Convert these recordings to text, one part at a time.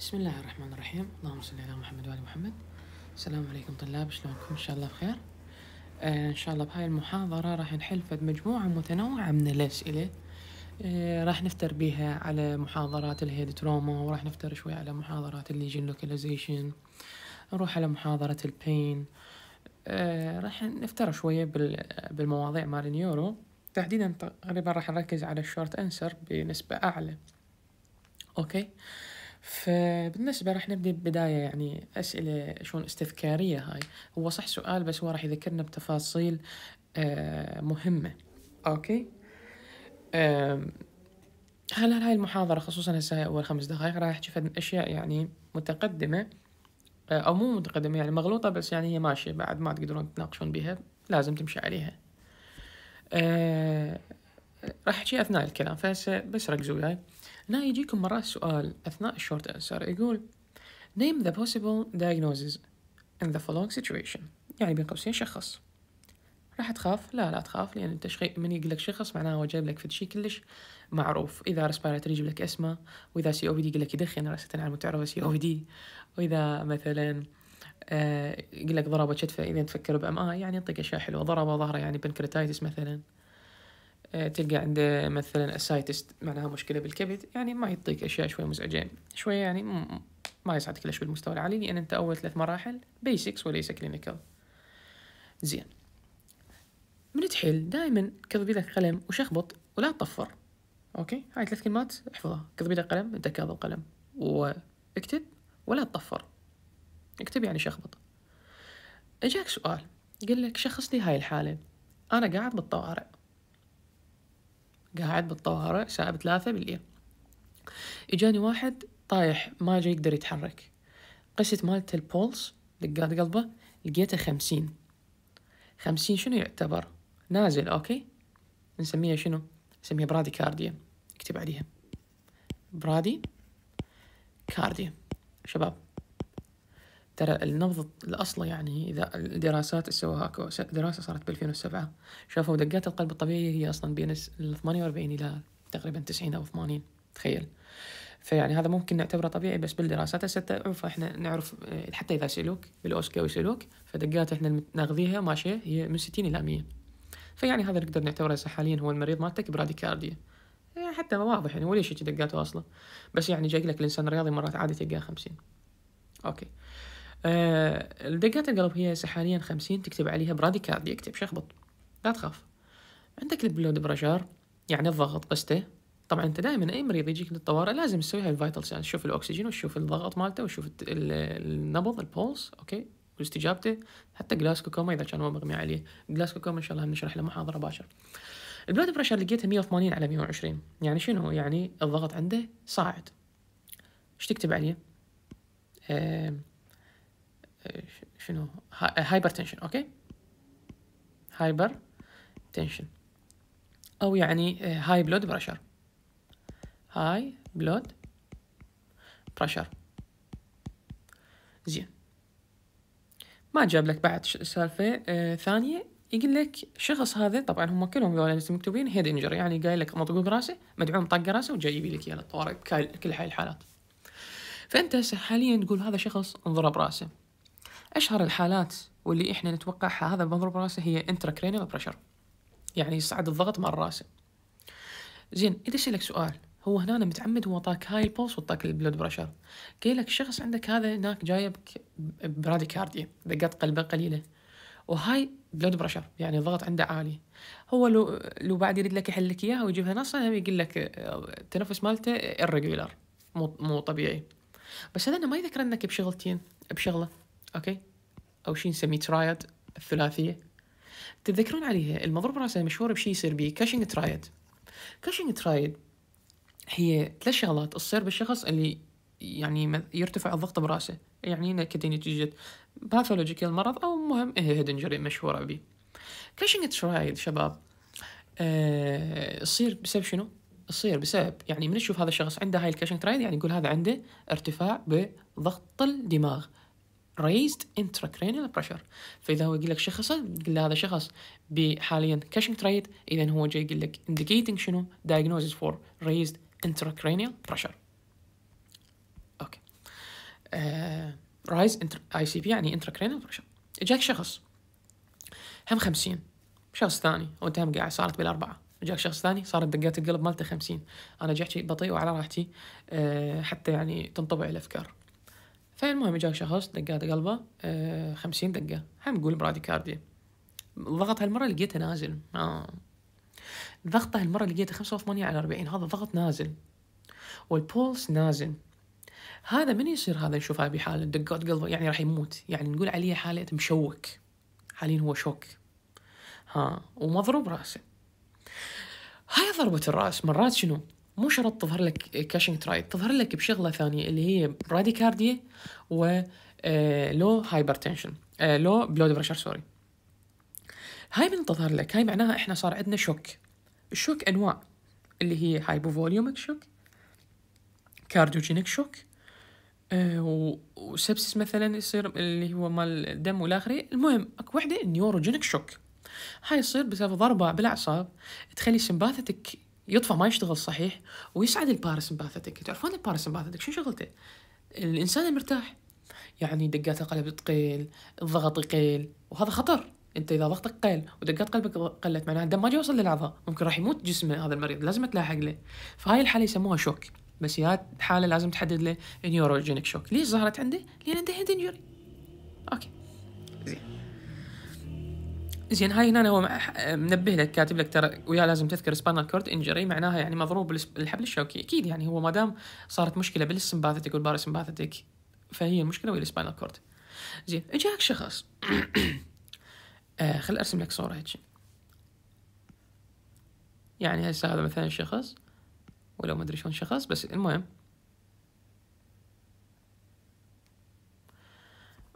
بسم الله الرحمن الرحيم اللهم صل على محمد وعلى محمد السلام عليكم طلاب شلونكم إن شاء الله بخير آه إن شاء الله بهاي المحاضرة راح نحل فد مجموعة متنوعة من الأسئلة آه راح نفتر بيها على محاضرات الهيد تروما وراح نفتر شوي على محاضرات الليجن لوكاليزيشن نروح على محاضرة البين آه راح نفتر شوية بالمواضيع مال النيورو تحديدا تقريبا راح نركز على الشورت انسر بنسبة أعلى أوكي آه فبالنسبة راح نبدأ ببداية يعني أسئلة شلون استذكارية هاي هو صح سؤال بس هو راح يذكرنا بتفاصيل آه، مهمة أوكي هل هاي المحاضرة خصوصا هسه أول خمس دقائق راح أحكي فد أشياء يعني متقدمة آه، أو مو متقدمة يعني مغلوطة بس يعني هي ماشية بعد ما تقدرون تناقشون بها لازم تمشي عليها آه، راح أحكي أثناء الكلام فهسه بس ركزوا وياي يعني. هنا يجيكم مرات سؤال أثناء الشورت أنسر يقول Name the possible diagnoses in the following situation يعني بين قوسين شخص راح تخاف؟ لا لا تخاف لأن التشخيص من يقول لك شخص معناه هو جايب لك في شيء كلش معروف إذا respiratory يجيب لك اسمه وإذا سي أو في دي يقول لك يدخن راسة على وتعرفه سي أو في دي وإذا مثلا آه يقول لك ضربة شتفة إذا تفكر بأم آي آه، يعني يعطيك أشياء حلوة ضربة ظهره يعني بنكريتايتس مثلا آه، تلقى عنده مثلا اسايتست معناها مشكله بالكبد يعني ما يعطيك اشياء شوي مزعجه شوي يعني ما الا كلش بالمستوى العالي لان انت اول ثلاث مراحل بيسكس وليس كلينيكال زين من تحل دائما كذب لك قلم وشخبط ولا تطفر اوكي هاي ثلاث كلمات احفظها كذب لك قلم انت كاضب قلم واكتب ولا تطفر اكتب يعني شخبط اجاك سؤال قال لك شخص لي هاي الحاله انا قاعد بالطوارئ قاعد بالطوارئ الساعة بثلاثة بالليل إجاني واحد طايح ما جاي يقدر يتحرك قست مالته البولس دقات قلبه لقيته خمسين خمسين شنو يعتبر نازل أوكي نسميها شنو نسميها برادي كارديا اكتب عليها برادي كارديا شباب ترى النبض الأصلي يعني إذا الدراسات سووها دراسة صارت ب 2007 شافوا دقات القلب الطبيعية هي أصلا بين ال 48 إلى تقريبا 90 أو 80 تخيل فيعني هذا ممكن نعتبره طبيعي بس بالدراسات هسه تعرف احنا نعرف إيه، حتى اذا سلوك بالاوسكا وسلوك فدقات احنا ناخذيها ماشيه هي من 60 الى 100 فيعني هذا نقدر نعتبره هسه حاليا هو المريض مالتك براديكارديا إيه، يعني حتى ما واضح يعني وليش هيك دقاته اصلا بس يعني جاي لك الانسان الرياضي مرات عادي تلقاه 50 اوكي آه دقات القلب هي حاليا خمسين تكتب عليها براديكارديا اكتب شخبط لا تخاف عندك البلود برشار يعني الضغط قسته طبعا انت دائما اي مريض يجيك للطوارئ لازم تسوي هاي الفيتال ساينس شوف الاكسجين وشوف الضغط مالته وشوف النبض البولس اوكي واستجابته حتى جلاسكو كوما اذا كان هو مغمي عليه جلاسكو كوما ان شاء الله بنشرح له محاضره باشر البلاد بريشر لقيتها 180 على 120 يعني شنو يعني الضغط عنده صاعد ايش تكتب عليه آه شنو هايبر تنشن eh, اوكي هايبر تنشن او يعني هاي بلود بريشر هاي بلود بريشر زين ما جاب لك بعد سالفه آه ثانيه يقول لك شخص هذا طبعا هم كلهم ذولا مكتوبين هيد انجر يعني قايل لك مطقوق راسه مدعوم طق راسه وجاي يبي لك اياه للطوارئ كل هاي الحالات فانت هسه حاليا تقول هذا شخص انضرب راسه أشهر الحالات واللي إحنا نتوقعها هذا بمضرب راسه هي intracranial pressure يعني يصعد الضغط مع راسه زين إذا أسألك سؤال هو هنا أنا متعمد هو طاك هاي البولس وطاك البلود بريشر قال لك شخص عندك هذا هناك جايبك براديكارديا دقات قلبه قليله وهاي بلود بريشر يعني الضغط عنده عالي هو لو لو بعد يريد لك يحل لك اياها ويجيبها نصا يقول لك آه، التنفس مالته irregular مو مو طبيعي بس هذا ما يذكر انك بشغلتين بشغله اوكي او شيء نسميه ترايد الثلاثيه تتذكرون عليها المضروب راسها مشهوره بشيء يصير به كاشينج ترايد كاشينج ترايد هي ثلاث شغلات تصير بالشخص اللي يعني يرتفع الضغط براسه يعني انه نتيجه باثولوجيكال مرض او مهم هيد انجري مشهوره به كاشينج ترايد شباب آه، تصير أه بسبب شنو؟ تصير بسبب يعني من تشوف هذا الشخص عنده هاي الكاشنج ترايد يعني يقول هذا عنده ارتفاع بضغط الدماغ raised intracranial pressure فاذا هو يقول لك شخص يقول هذا شخص بحاليا كاشنج تريد اذا هو جاي يقول لك indicating شنو diagnosis for raised intracranial pressure اوكي رايز اي سي بي يعني intracranial pressure اجاك شخص هم 50 شخص ثاني وانت هم قاعد صارت بالاربعه جاك شخص ثاني صارت دقات القلب مالته 50 انا جحكي بطيء وعلى راحتي أه حتى يعني تنطبع الافكار فالمهم جاك شخص دقات قلبه آه، خمسين دقة حنقول براديكارديا ضغط هالمرة لقيته نازل آه. ضغطه هالمرة لقيته خمسة وثمانية على أربعين هذا ضغط نازل والبولس نازل هذا من يصير هذا نشوفها بحالة دقات قلبه يعني راح يموت يعني نقول عليه حالة مشوك حاليا هو شوك ها ومضروب راسه هاي ضربة الرأس مرات شنو مو شرط تظهر لك كاشنج ترايد تظهر لك بشغله ثانيه اللي هي براديكارديا و لو هايبرتنشن لو بلود بريشر سوري هاي من تظهر لك هاي معناها احنا صار عندنا شوك الشوك انواع اللي هي فوليومك شوك كارديوجينيك شوك وسبسس مثلا يصير اللي هو مال الدم والى اخره المهم اكو وحده النيوروجينيك شوك هاي يصير بسبب ضربه بالاعصاب تخلي سمباثتك يطفى ما يشتغل صحيح ويسعد الباراسمباثيتك تعرفون الباراسمباثيتك شو شغلته الانسان المرتاح يعني دقات القلب تقل الضغط يقل وهذا خطر انت اذا ضغطك قل ودقات قلبك قلت معناها الدم ما يوصل للاعضاء ممكن راح يموت جسمه هذا المريض لازم تلاحق له فهاي الحاله يسموها شوك بس هي الحاله لازم تحدد له نيوروجينيك شوك ليش ظهرت عنده لان عنده هيد انجري اوكي زين هاي هنا هو منبه لك كاتب لك ترى ويا لازم تذكر سبانال كورد انجري معناها يعني مضروب الحبل الشوكي اكيد يعني هو ما دام صارت مشكله بالسمباثيتك والباراسمباثيتك فهي المشكله ويا السبانال كورد زين اجاك شخص آه خل ارسم لك صوره هيك يعني هسه هذا مثلا شخص ولو ما ادري شلون شخص بس المهم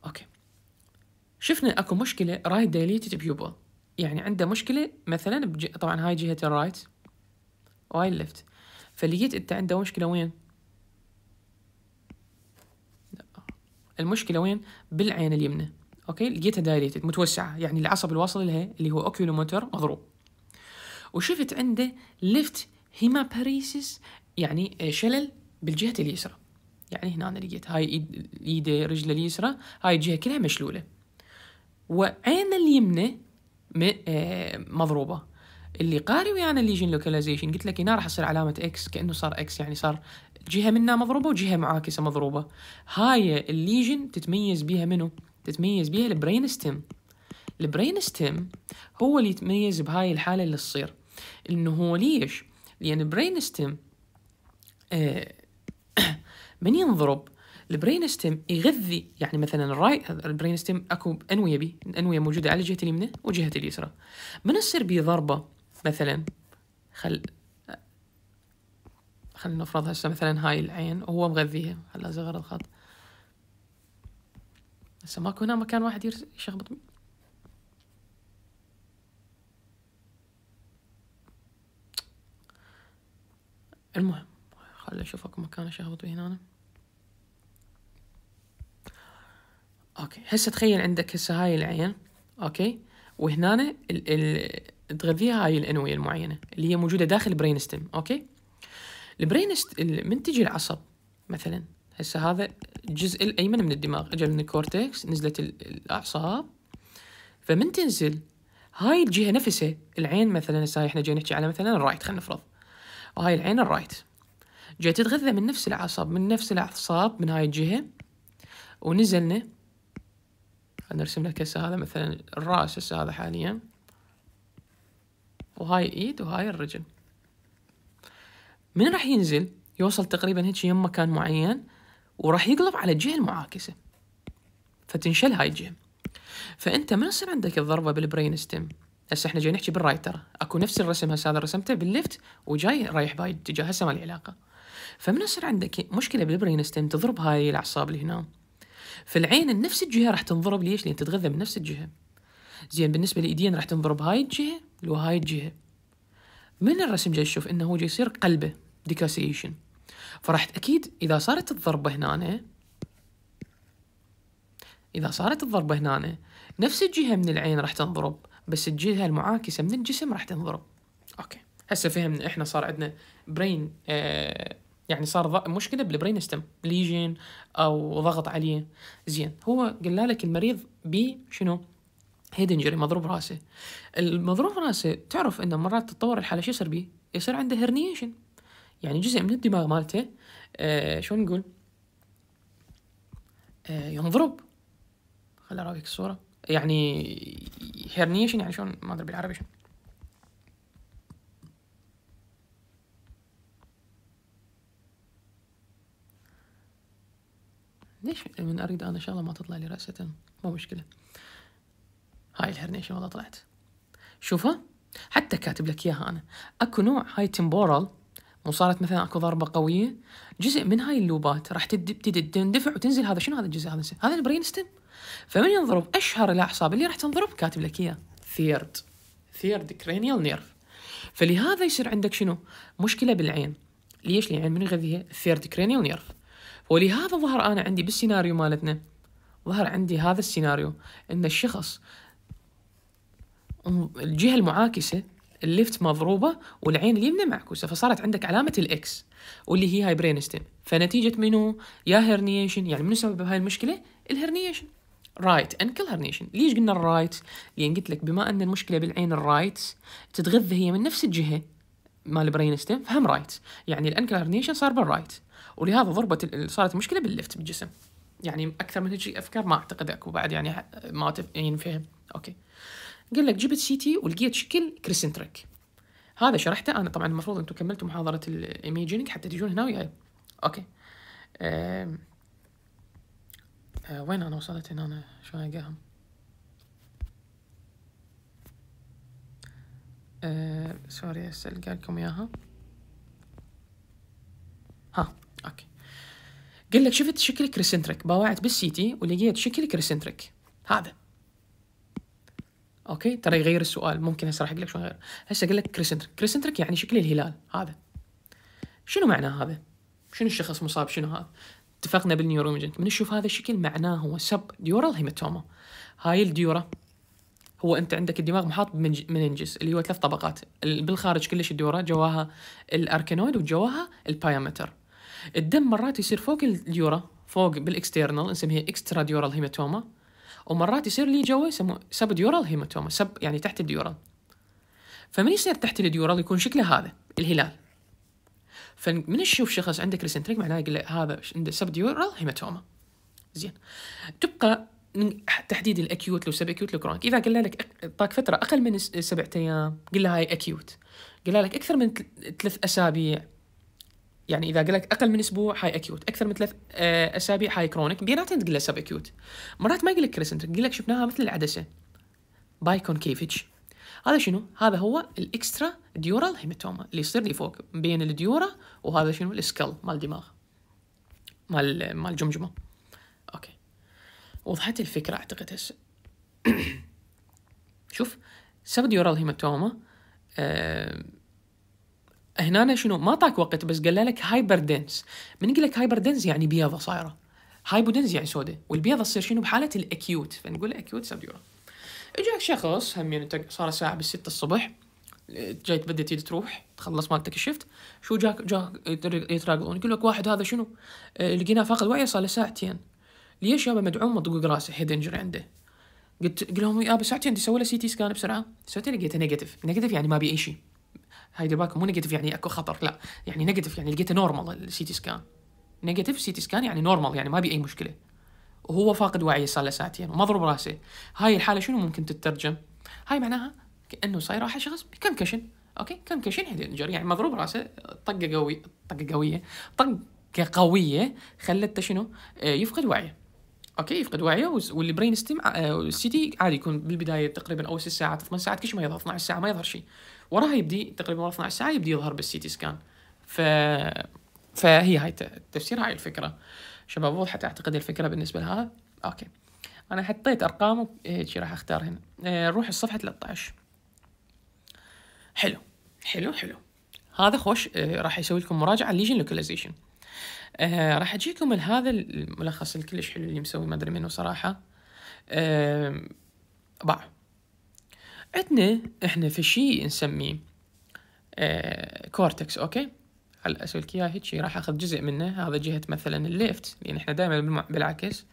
اوكي شفنا اكو مشكله رايت دايليتد بيوبل يعني عنده مشكله مثلا طبعا هاي جهه الرايت وهاي الليفت فلقيت انت عنده مشكله وين المشكله وين بالعين اليمنى اوكي لقيتها دايليتد متوسعه يعني العصب الواصل لها اللي هو اوكيولوموتر مضروب وشفت عنده ليفت هيماباريسيس يعني شلل بالجهه اليسرى يعني هنا أنا لقيت هاي ايده رجله اليسرى هاي الجهه كلها مشلوله وعين اليمنى آه، مضروبه اللي قاري ويانا يعني الليجن لوكاليزيشن قلت لك هنا راح تصير علامه اكس كانه صار اكس يعني صار جهه منها مضروبه وجهه معاكسه مضروبه هاي الليجن تتميز بيها منو تتميز بيها البرين ستيم البرين ستيم هو اللي يتميز بهاي الحاله اللي تصير انه هو ليش لان برين ستيم آه، من ينضرب البرين ستيم يغذي يعني مثلا الراي البرين ستيم اكو انويه بي انويه موجوده على جهه اليمنى وجهه اليسرى من تصير بي ضربه مثلا خل خلينا نفرض هسه مثلا هاي العين وهو مغذيها خلها صغر الخط هسه ماكو هنا مكان واحد يشخبط المهم خلي اشوف اكو مكان اشخبط به هنا أنا. اوكي هسه تخيل عندك هسه هاي العين اوكي وهنا تغذيها هاي الانويه المعينه اللي هي موجوده داخل البرين ستيم اوكي البرين من تجي العصب مثلا هسه هذا الجزء الايمن من الدماغ اجى من الكورتكس نزلت الاعصاب فمن تنزل هاي الجهه نفسها العين مثلا هسه احنا جاي نحكي على مثلا الرايت خلينا نفرض وهاي العين الرايت جاي تتغذى من نفس العصب من نفس الاعصاب من هاي الجهه ونزلنا نرسم لك هسه هذا مثلا الراس هسه هذا حاليا وهاي الايد وهاي الرجل من راح ينزل يوصل تقريبا هيك يم مكان معين وراح يقلب على الجهه المعاكسه فتنشل هاي الجهه فانت ما يصير عندك الضربه بالبرين ستيم هسه احنا جاي نحكي بالرايتر ترى اكو نفس الرسم هسه هذا رسمته بالليفت وجاي رايح باي اتجاه هسه ما له علاقه فمن يصير عندك مشكله بالبرين ستيم تضرب هاي الاعصاب اللي هنا فالعين نفس الجهه راح تنضرب ليش؟ لان تتغذى من نفس الجهه. زين بالنسبه لايدين راح تنضرب هاي الجهه وهاي الجهه. من الرسم جاي تشوف انه هو جاي يصير قلبه ديكاسيشن. فراح اكيد اذا صارت الضربه هنا اذا صارت الضربه هنا نفس الجهه من العين راح تنضرب بس الجهه المعاكسه من الجسم راح تنضرب. اوكي. هسه فهمنا احنا صار عندنا برين آه يعني صار مشكله بالبرين ستيم ليجين او ضغط عليه زين هو قال لك المريض شنو هيد انجري مضروب راسه المضروب راسه تعرف انه مرات تتطور الحاله شو يصير بيه يصير عنده هرنيشن يعني جزء من الدماغ مالته آه شو نقول آه ينضرب خل اراويك الصوره يعني هرنيشن يعني شلون ما ادري بالعربي شون. ليش من اريد انا شغله ما تطلع لي راسه مو مشكله هاي الهرنيشه والله طلعت شوفها حتى كاتب لك اياها انا اكو نوع هاي تمبورال مو صارت مثلا اكو ضربه قويه جزء من هاي اللوبات راح تبتدي تندفع وتنزل هذا شنو هذا الجزء هذا هذا البرين ستيم فمن ينضرب اشهر الاعصاب اللي راح تنضرب كاتب لك اياه ثيرد ثيرد كرينيال نيرف فلهذا يصير عندك شنو مشكله بالعين ليش العين من يغذيها الثيرد كرينيال نيرف ولهذا ظهر انا عندي بالسيناريو مالتنا ظهر عندي هذا السيناريو ان الشخص الجهه المعاكسه الليفت مضروبه والعين اليمنى معكوسه فصارت عندك علامه الاكس واللي هي هاي برين ستيم فنتيجه منو يا هرنيشن يعني منو سبب هاي المشكله الهرنيشن رايت انكل هرنيشن ليش قلنا الرايت لان قلت لك بما ان المشكله بالعين الرايت تتغذى هي من نفس الجهه مال برين ستيم فهم رايت يعني الانكل هرنيشن صار بالرايت ولهذا ضربت صارت مشكله باللفت بالجسم يعني اكثر من هيك افكار ما اعتقد اكو بعد يعني ما ينفهم يعني اوكي قال لك جبت سي تي ولقيت شكل كريسنتريك هذا شرحته انا طبعا المفروض انتم كملتوا محاضره الايميجينج حتى تجون هنا وياي اوكي أه أه وين انا وصلت هنا انا شلون القاهم أه سوري هسه القى لكم اياها ها اوكي قال لك شفت شكل كريسنتريك باوعت بالسيتي ولقيت شكل كريسنتريك هذا اوكي ترى يغير السؤال ممكن هسه راح اقول لك شلون غير هسه اقول لك كريسنتريك كريسنتريك يعني شكل الهلال هذا شنو معناه هذا شنو الشخص مصاب شنو هذا اتفقنا بالنيورومجنت من نشوف هذا الشكل معناه هو سب ديورال هيماتوما هاي الديورا هو انت عندك الدماغ محاط بمننجس اللي هو ثلاث طبقات بالخارج كلش الديورا جواها الاركانويد وجواها البايامتر الدم مرات يصير فوق اليورا فوق بالاكسترنال نسميها اكسترا ديورال هيماتوما ومرات يصير لي جوا يسموه سب ديورال هيماتوما سب يعني تحت الديورال فمن يصير تحت الديورال يكون شكله هذا الهلال فمن تشوف شخص عندك كريسنتريك معناه يقول له هذا عنده سب ديورال هيماتوما زين تبقى من تحديد الاكيوت لو سب اكيوت لو كرونيك اذا قال لك اعطاك فتره اقل من سبعة ايام قل له هاي اكيوت قال لك اكثر من ثلاث اسابيع يعني اذا قال لك اقل من اسبوع هاي اكيوت اكثر من ثلاث آه، اسابيع هاي كرونيك بيناتهم تقول له سب اكيوت مرات ما يقول لك كريسنت يقول لك شفناها مثل العدسه باي كونكيفيتش هذا شنو هذا هو الاكسترا ديورال هيماتوما اللي يصير لي فوق بين الديورا وهذا شنو السكل مال الدماغ مال مال الجمجمه اوكي وضحت الفكره اعتقد هسه شوف سب ديورال هيماتوما آه هنا شنو ما طاك وقت بس قال لك هايبر دنس من يقول لك هايبر دنس يعني بيضه صايره دنس يعني سوداء والبيضه تصير شنو بحاله الاكيوت فنقول اكيوت سبديورا اجاك شخص هم يعني صار الساعه بالستة الصبح جاي تبدا تيجي تروح تخلص مالتك الشفت شو جاك جاك يتراقبون يقول لك واحد هذا شنو آه، لقيناه فاقد وعيه صار له ساعتين ليش يابا مدعوم مطقوق راسه هيد انجري عنده قلت قل لهم يابا ساعتين تسوي له سي تي سكان بسرعه سويت لقيته نيجاتيف نيجاتيف يعني ما بي اي شيء هايدي باك مو نيجاتيف يعني اكو خطر لا يعني نيجاتيف يعني لقيته نورمال السي تي سكان نيجاتيف سي تي سكان يعني نورمال يعني ما بي اي مشكله وهو فاقد وعيه صار له ساعتين ومضروب راسه هاي الحاله شنو ممكن تترجم هاي معناها كانه صاير راح شخص كنكشن اوكي كنكشن هيد انجر يعني مضروب راسه طقه قوي طقه قويه طقه قويه خلته شنو آه، يفقد وعيه اوكي يفقد وعيه والبرين ستيم السي تي عادي يكون بالبدايه تقريبا اول 6 ساعات 8 ساعات شيء ما يظهر 12 ساعه ما يظهر شيء وراها يبدي تقريبا ورا 12 ساعه يبدي يظهر بالسي تي سكان ف فهي هاي تفسير هاي الفكره شباب وضحت اعتقد الفكره بالنسبه لهذا اوكي انا حطيت ارقام هيك راح اختار هنا نروح آه، الصفحه 13 حلو حلو حلو هذا خوش آه، راح يسوي لكم مراجعه ليجن لوكاليزيشن آه راح اجيكم لهذا الملخص الكلش حلو اللي مسوي ما ادري منه صراحه آه باع عندنا احنا في شيء نسميه كورتكس آه، اوكي هلا اسوي اياه هيك راح اخذ جزء منه هذا جهه مثلا الليفت لان يعني احنا دائما بالعكس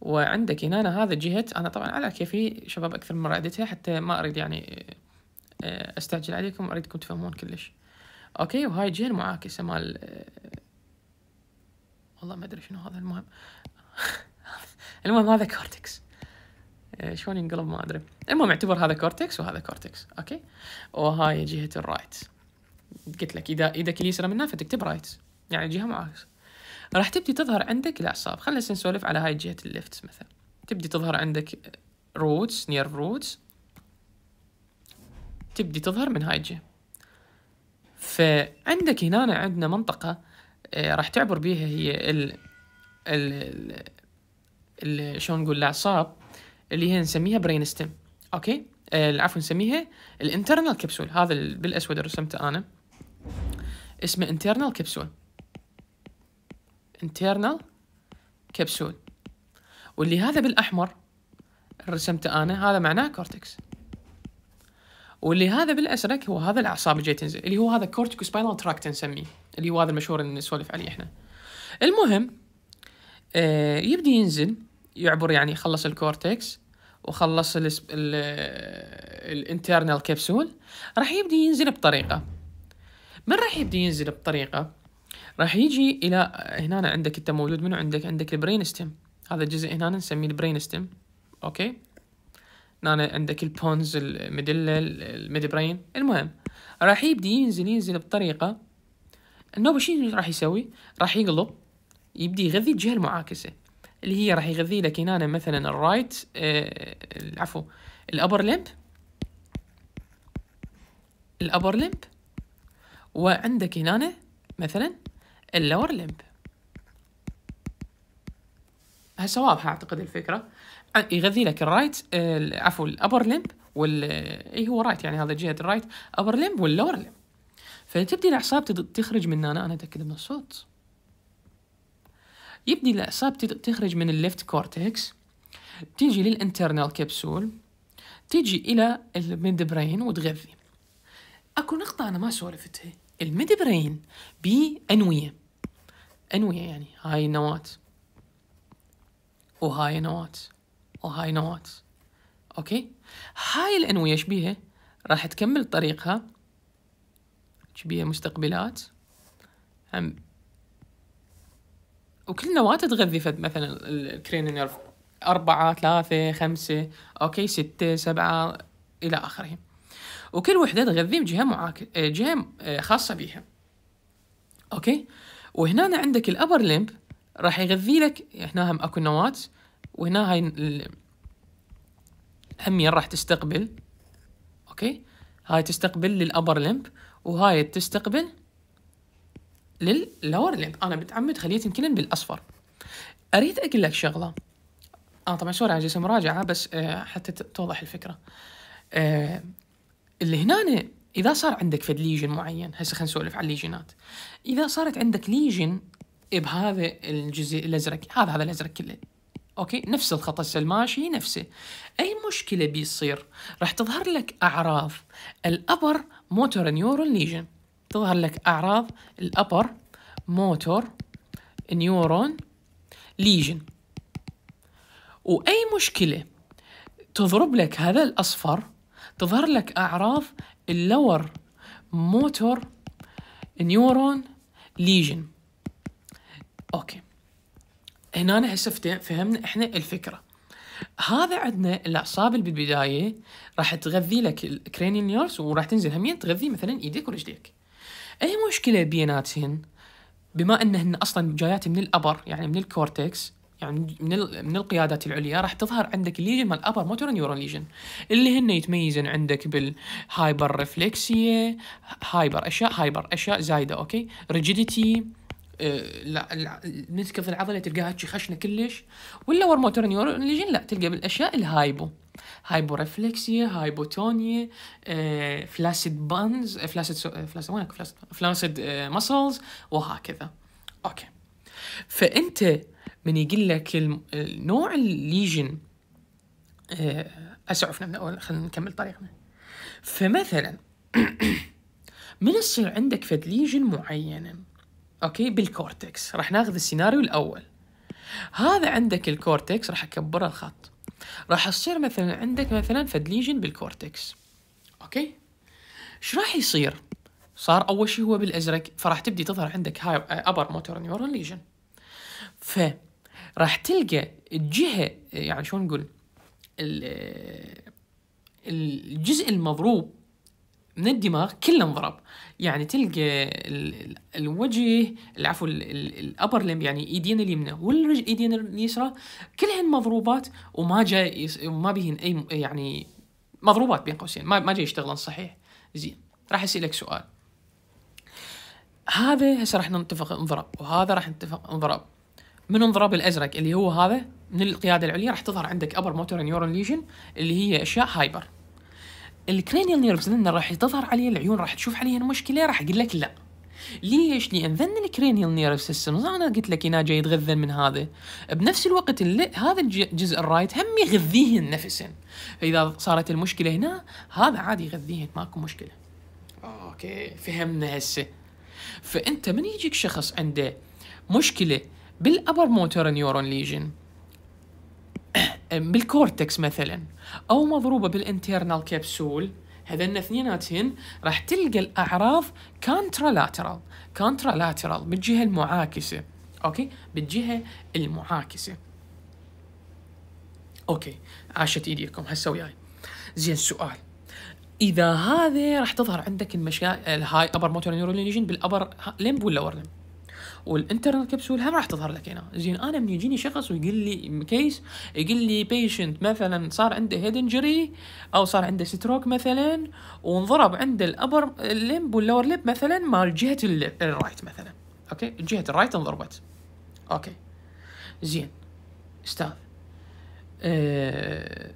وعندك هنا أنا هذا جهه انا طبعا على كيفي شباب اكثر من عدتها حتى ما اريد يعني آه، آه، استعجل عليكم اريدكم تفهمون كلش اوكي وهاي الجهه المعاكسه مال والله ما ادري شنو هذا المهم المهم هذا كورتكس آه، شلون ينقلب ما ادري المهم اعتبر هذا كورتكس وهذا كورتكس اوكي وهاي جهه الرايت قلت لك اذا ايدك اليسرى منها فتكتب رايت يعني جهه معاكسه راح تبدي تظهر عندك الاعصاب خلينا نسولف على هاي جهه الليفت مثلا تبدي تظهر عندك روتس نيرف روتس تبدي تظهر من هاي الجهه فعندك هنا عندنا منطقه آه، راح تعبر بيها هي ال ال, ال شلون نقول الاعصاب اللي هي نسميها برين ستيم اوكي آه عفوا نسميها الانترنال كبسول هذا بالاسود رسمته انا اسمه انترنال كبسول انترنال كبسول واللي هذا بالاحمر رسمته انا هذا معناه كورتكس واللي هذا بالاسرك هو هذا الاعصاب اللي جاي تنزل اللي هو هذا كورتيكو سباينال تراكت نسميه اللي هو هذا المشهور اللي نسولف عليه احنا المهم آه يبدي ينزل يعبر يعني خلص الكورتكس وخلص الانترنال كبسول راح يبدي ينزل بطريقه من راح يبدي ينزل بطريقه راح يجي الى هنا عندك انت موجود منو عندك عندك البرين ستيم هذا الجزء هنا نسميه البرين ستيم اوكي هنا عندك البونز الميدلا الميد برين المهم راح يبدي ينزل ينزل بطريقه النوبه شنو راح يسوي راح يقلب يبدي يغذي الجهه المعاكسه اللي هي راح يغذي لك هنا مثلا الرايت آه عفوا الابر لمب الابر لمب وعندك هنا مثلا اللور لمب هسه واضحه اعتقد الفكره آه، يغذي لك الرايت آه عفوا الابر لمب وال آه، اي هو رايت يعني هذا جهه الرايت ابر لمب واللور لمب فتبدي الاعصاب تخرج من هنا انا اتاكد من الصوت يبدي الاعصاب تخرج من الليفت كورتكس تيجي للانترنال كبسول تيجي الى الميد برين وتغذي اكو نقطه انا ما سولفتها الميد برين بي انويه يعني هاي نواه وهاي نواه وهاي نواه اوكي هاي الانويه شبيها راح تكمل طريقها شبيها مستقبلات وكل نواه تتغذي فد مثلا الكرين نيرف أربعة ثلاثة خمسة أوكي ستة سبعة إلى آخره وكل وحدة تغذي بجهة معاك... آه، جهة آه، خاصة بيها أوكي وهنا عندك الأبر ليمب راح يغذي لك هنا هم أكو نواة وهنا هاي ال... راح تستقبل أوكي هاي تستقبل للأبر ليمب وهاي تستقبل لللور ليمب انا متعمد خليتهم يمكن بالاصفر اريد اقول لك شغله انا آه، طبعا سوري عن جسم مراجعه بس آه حتى توضح الفكره آه اللي هنا اذا صار عندك فد ليجن معين هسه خلينا نسولف على الليجنات اذا صارت عندك ليجن بهذا الجزء الازرق هذا هذا الازرق كله اوكي نفس الخط الماشي نفسه اي مشكله بيصير راح تظهر لك اعراض الابر موتور نيورون ليجن تظهر لك أعراض الأبر موتور نيورون ليجن وأي مشكلة تضرب لك هذا الأصفر تظهر لك أعراض اللور موتور نيورون ليجن أوكي هنا هسه فهمنا إحنا الفكرة هذا عندنا الاعصاب اللي بالبدايه راح تغذي لك الكرينيال نيرفز وراح تنزل همين يعني تغذي مثلا ايديك ورجليك أي مشكلة بيناتهن بما أنهن أصلا جايات من الأبر يعني من الكورتكس يعني من من القيادات العليا راح تظهر عندك الليجن مال ابر موتور نيورون ليجن اللي هن يتميزن عندك بالهايبر ريفلكسيه هايبر اشياء هايبر اشياء زايده اوكي ريجيديتي آه، لا نسكض العضله تلقاها خشنه كلش ولا ور موتور نيورون ليجن لا تلقى بالاشياء الهايبو هايبورفلكسيا هايبوتونيا آه، فلاسيد بانز فلاسيد فلاسيد وينك فلاسيد فلاسيد مسلز وهكذا اوكي فانت من يقول لك نوع الليجن آه، اسعفنا من اول خلينا نكمل طريقنا فمثلا من يصير عندك فد ليجن معينه اوكي بالكورتكس راح ناخذ السيناريو الاول هذا عندك الكورتكس راح اكبره الخط راح تصير مثلا عندك مثلا فد ليجن بالكورتكس اوكي ايش راح يصير صار اول شيء هو بالازرق فراح تبدي تظهر عندك هاي ابر موتور نيورون ليجن ف راح تلقى الجهه يعني شلون نقول الجزء المضروب من الدماغ كله انضرب يعني تلقى الوجه العفو الابر لم يعني ايدين اليمنى والرجل ايدين اليسرى كلهن مضروبات وما جاء وما بهن اي يعني مضروبات بين قوسين ما ما جاي يشتغلن صحيح زين راح اسالك سؤال هذا هسه راح نتفق انضرب وهذا راح نتفق انضرب من انضراب الازرق اللي هو هذا من القياده العليا راح تظهر عندك ابر موتور نيورون ليجن اللي هي اشياء هايبر الكرينيال نيرفز لان راح تظهر عليه العيون راح تشوف عليه المشكله راح اقول لك لا ليش؟ لان ذن الكرينيال نيرف سيستم انا قلت لك هنا جاي يتغذن من هذا بنفس الوقت اللي هذا الجزء الرايت هم يغذيهن نفسهن فاذا صارت المشكله هنا هذا عادي يغذيهن ماكو مشكله اوكي فهمنا هسه فانت من يجيك شخص عنده مشكله بالابر موتور نيورون ليجن بالكورتكس مثلا او مضروبه بالانترنال كبسول هذين اثنيناتهن راح تلقى الاعراض كونترالاترال كونترالاترال بالجهه المعاكسه اوكي بالجهه المعاكسه اوكي عاشت ايديكم هسه وياي زين السؤال اذا هذا راح تظهر عندك المشاكل الهاي ابر موتور نيورال بالابر لمب ولا ور والانترنال كبسول هم راح تظهر لك هنا زين انا من يجيني شخص ويقول لي كيس يقول لي بيشنت مثلا صار عنده هيد انجري او صار عنده ستروك مثلا وانضرب عند الابر لمب واللور ليب مثلا مال جهه الرايت مثلا اوكي جهه الرايت انضربت اوكي زين استاذ أه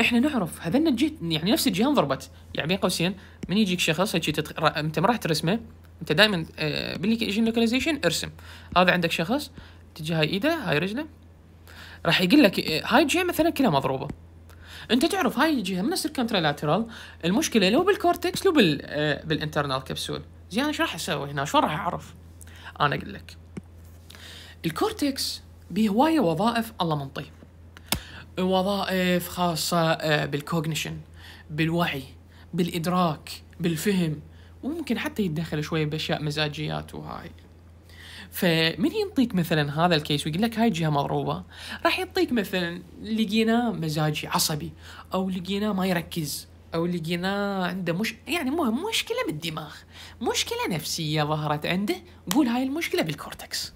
احنا نعرف هذا الجهه يعني نفس الجهه انضربت يعني بين قوسين من يجيك شخص هيك انت ما راح ترسمه انت دائما آه، بالجين لوكاليزيشن ارسم هذا عندك شخص تجي هاي ايده هاي رجله راح يقول لك آه، هاي الجهه مثلا كلها مضروبه انت تعرف هاي الجهه من السيركمترالاترال المشكله لو بالكورتكس لو بال آه، بالانترنال كبسول زين ايش راح اسوي هنا شو راح اعرف انا اقول لك الكورتكس به هوايه وظائف الله منطي وظائف خاصه بالكوجنيشن بالوعي بالادراك بالفهم وممكن حتى يتدخل شويه باشياء مزاجيات وهاي فمن ينطيك مثلا هذا الكيس ويقول لك هاي جهه مضروبه راح يعطيك مثلا لقيناه مزاجي عصبي او لقيناه ما يركز او لقيناه عنده مش يعني مهم مشكله بالدماغ مشكله نفسيه ظهرت عنده قول هاي المشكله بالكورتكس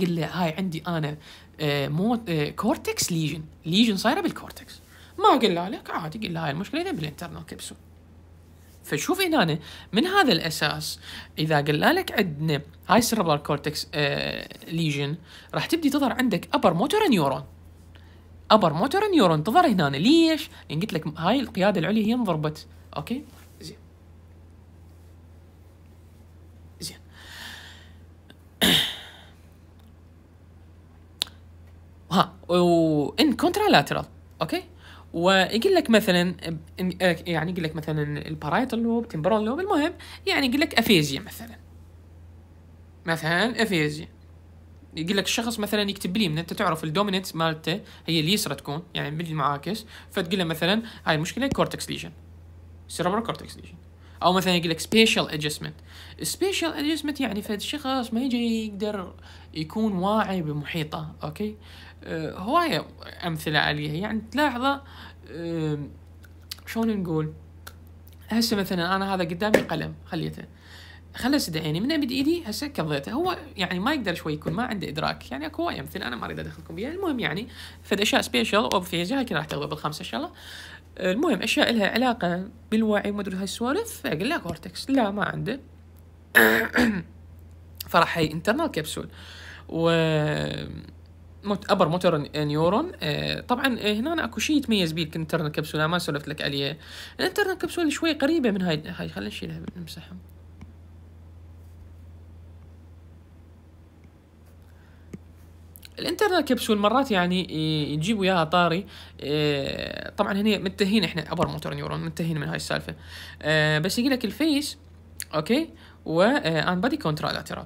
قل له هاي عندي انا آه، مو آه، كورتكس ليجن ليجن صايره بالكورتكس ما قل لك عادي قل هاي المشكله بالانترنال كبسول فشوف هنا أنا من هذا الاساس اذا قلنا لك عندنا هاي سيربلر كورتكس ليجن راح تبدي تظهر عندك ابر موتور نيورون ابر موتور نيورون تظهر هنا ليش؟ لان قلت لك هاي القياده العليا هي انضربت اوكي؟ زين زين ها وان كونترا لاترال اوكي؟ ويقول لك مثلا يعني يقول لك مثلا البارايتال لوب تمبرال لوب المهم يعني يقول لك افيزيا مثلا مثلا افيزيا يقول لك الشخص مثلا يكتب لي من انت تعرف الدومينت مالته هي اليسرى تكون يعني بالمعاكس فتقول له مثلا هاي المشكله كورتكس ليجن سيربرال كورتكس ليجن او مثلا يقول لك سبيشال ادجستمنت سبيشال ادجستمنت يعني فد شخص ما يجي يقدر يكون واعي بمحيطه اوكي آه، هواية أمثلة عليها يعني تلاحظه شلون نقول هسه مثلا أنا هذا قدامي قلم خليته خلص عيني من امد ايدي هسه كضيته هو يعني ما يقدر شوي يكون ما عنده ادراك يعني اكو هواي امثله انا ما اريد ادخلكم بيها المهم يعني فد اشياء سبيشال او فيزياء هاي راح تغلب بالخمسه ان شاء الله آه، المهم اشياء لها علاقه بالوعي وما ادري هالسوالف فاقول له كورتكس لا ما عنده فراح هي انترنال كبسول و ابر موتور آه، نيورون آه، طبعا آه، هنا اكو شيء يتميز به الانترنال كبسوله ما سولفت لك عليه الانترنال كبسوله شوي قريبه من هاي هاي خلينا نشيلها نمسحها الانترنال كبسول مرات يعني يجيب وياها طاري طبعا هنا متهين احنا ابر موتور نيورون متهين من هاي السالفه بس يقول لك الفيس اوكي وان بادي كونترا لاترال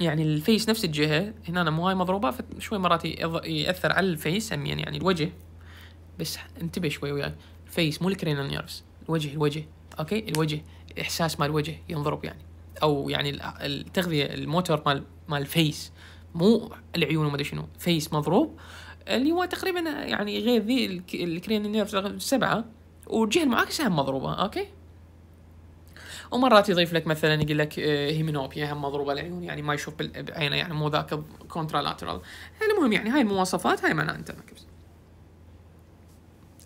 يعني الفيس نفس الجهة هنا أنا مواي مضروبة فشوي مرات يأثر على الفيس يعني يعني الوجه بس انتبه شوي وياي الفيس مو الكرينال نيرفز الوجه الوجه أوكي الوجه إحساس مال الوجه ينضرب يعني أو يعني التغذية الموتور مال مال الفيس مو العيون وما شنو فيس مضروب اللي هو تقريبا يعني غير ذي الكرينال نيرفز سبعة والجهة المعاكسة هم مضروبة أوكي ومرات يضيف لك مثلا يقول لك آه، هيمنوبيا هم مضروبه العيون يعني ما يشوف بعينه يعني مو ذاك كونترالاترال يعني المهم يعني هاي المواصفات هاي معناها انت مكبس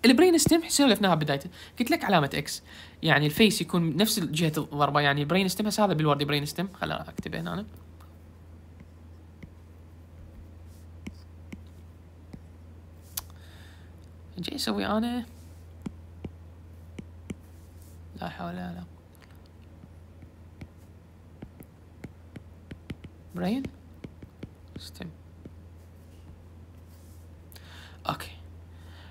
البرين ستيم سولفناها بدايته قلت لك علامه اكس يعني الفيس يكون نفس جهه الضربه يعني برين ستيم هسه هذا بالورد برين ستيم خلا اكتبه هنا أنا. جاي اسوي انا لا حول ولا قوه براين ستيم اوكي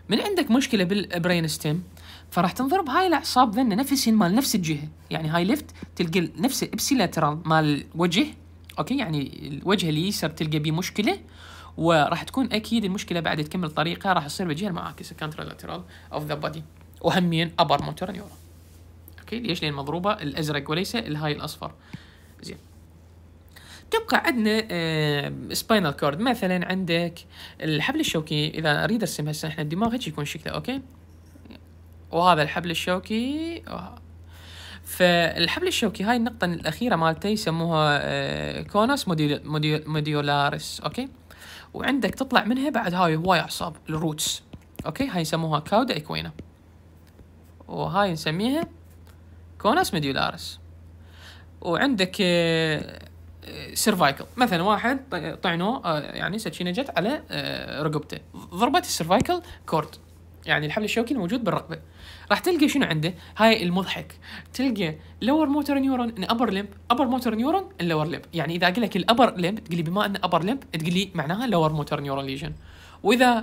من عندك مشكله بالبرين ستيم فراح تنضرب هاي الاعصاب ذن نفسهن مال نفس الجهه يعني هاي ليفت تلقى نفس لاترال مال الوجه اوكي يعني الوجه اليسر تلقى بيه مشكله وراح تكون اكيد المشكله بعد تكمل طريقه راح تصير بالجهه المعاكسه لاترال اوف ذا بادي وهمين ابر موتور نيورون اوكي ليش لان مضروبه الازرق وليس الهاي الاصفر زين تبقى عندنا سباينال آه، كورد مثلا عندك الحبل الشوكي اذا اريد ارسم هسه احنا الدماغ هيك يكون شكله اوكي وهذا الحبل الشوكي فالحبل الشوكي هاي النقطة الأخيرة مالته يسموها كونوس آه، موديولارس أوكي وعندك تطلع منها بعد هاي هواي أعصاب الروتس أوكي هاي يسموها كاودا إكوينا وهاي نسميها كونوس موديولارس وعندك آه، سيرفايكل مثلا واحد طعنوه آه، يعني سكينه جت على آه، رقبته ضربت السيرفايكل كورد يعني الحبل الشوكي الموجود بالرقبه راح تلقى شنو عنده هاي المضحك تلقى لور موتور نيورون ان ابر ليمب ابر موتور نيورون ان لور يعني اذا اقول لك الابر ليمب تقول لي بما ان ابر ليمب تقول لي معناها لور موتور نيورون ليجن واذا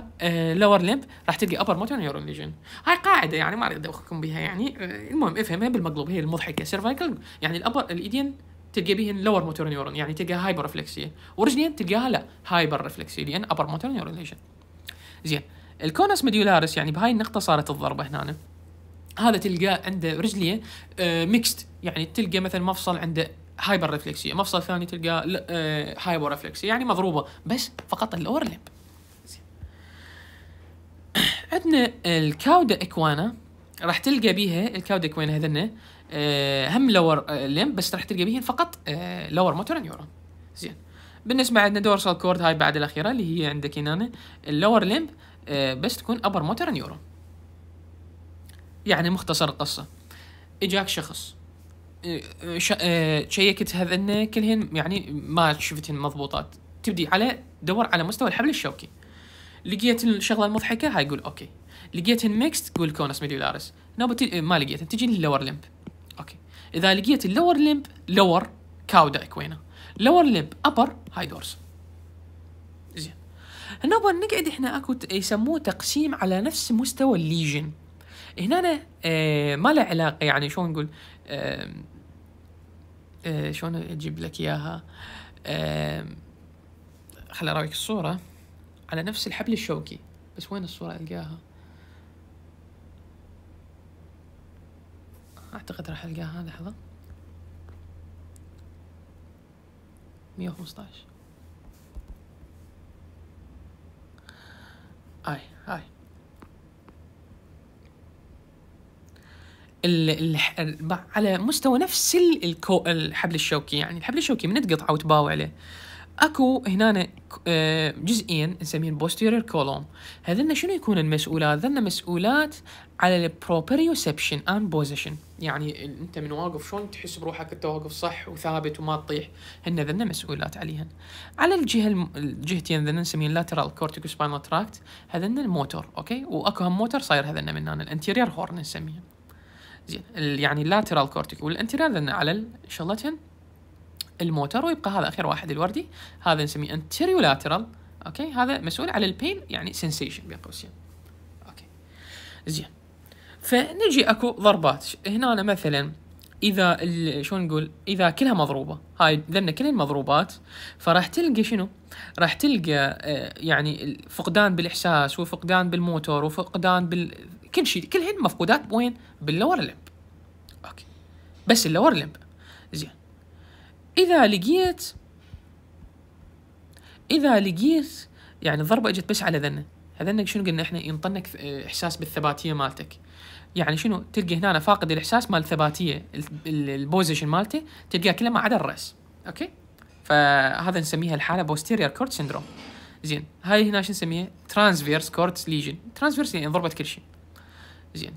لور آه، ليمب راح تلقى ابر موتور نيورون ليجن هاي قاعده يعني ما اريد اوخكم بها يعني المهم افهمها بالمقلوب هي المضحكه سيرفايكل يعني الابر الايدين تلقى بيهن لور موتور نيورون يعني تلقى هايبر ريفلكسيه ورجلين تلقاها لا هايبر ريفلكسيه لان ابر موتور نيورون ليجن زين الكونس ميديولاريس يعني بهاي النقطه صارت الضربه هنا هذا تلقاه عنده رجليه ميكست آه، يعني تلقى مثلا مفصل عنده هايبر ريفلكسيه مفصل ثاني تلقاه هايبر ريفلكسيه يعني مضروبه بس فقط ليب عندنا الكاودا اكوانا راح تلقى بيها الكاودا اكوانا هذنه آه، هم لور آه، لمب بس راح تلقى بهن فقط آه، لور موتور نيورون زين بالنسبه عندنا دورسال كورد هاي بعد الاخيره اللي هي عندك هنا اللور لمب بس تكون ابر موتور نيورون يعني مختصر القصه اجاك شخص شيكت هذن كلهن يعني ما شفتهن مضبوطات تبدي على دور على مستوى الحبل الشوكي لقيت الشغله المضحكه هاي يقول اوكي لقيتهن ميكست تقول كونس ميديولارس ما لقيتهن تجيني اللور لمب اذا لقيت اللور لمب لور كاودا اكوينا لور لمب ابر هاي دورس زين هنا نقعد احنا اكو يسموه تقسيم على نفس مستوى الليجن هنا أنا آه ما له علاقه يعني شلون نقول آه آه شلون اجيب لك اياها آه اراويك الصوره على نفس الحبل الشوكي بس وين الصوره القاها اعتقد راح القاها لحظة مية وخمسطاش هاي هاي على مستوى نفس الكو الحبل الشوكي يعني الحبل الشوكي من تقطعه وتباوع عليه اكو هنا آه، جزئين نسميهم posterior كولوم هذن شنو يكون المسؤولات هذن مسؤولات على البروبريوسبشن اند بوزيشن يعني انت من واقف شلون تحس بروحك انت واقف صح وثابت وما تطيح هن ذن مسؤولات عليهن على الجهه الجهتين ذن نسميهم لاترال كورتيكو سباينال تراكت هذن الموتور اوكي واكو هم موتور صاير هذن من هنا الانتيرير هورن نسميهم زين يعني اللاترال كورتيك والانتيرير ذن على شغلتهن الموتر ويبقى هذا اخر واحد الوردي هذا نسميه انتيريو لاترال اوكي هذا مسؤول على البين يعني سنسيشن بين قوسين اوكي زين فنجي اكو ضربات هنا مثلا اذا شو نقول اذا كلها مضروبه هاي ذن كل المضروبات فراح تلقى شنو راح تلقى آه، يعني فقدان بالاحساس وفقدان بالموتور وفقدان بال كل شيء كلهن مفقودات وين باللور لمب اوكي بس اللور لمب إذا لقيت إذا لقيت يعني الضربة اجت بس على ذنه هذنك شنو قلنا احنا ينطنك احساس بالثباتيه مالتك يعني شنو تلقى هنا أنا فاقد الاحساس مال الثباتيه البوزيشن مالته تلقاه كله ما عدا الراس اوكي فهذا نسميها الحاله بوستيرير كورت سيندروم زين هاي هنا شو نسميها ترانسفيرس كورت ليجن ترانسفيرس يعني ضربه كل شيء زين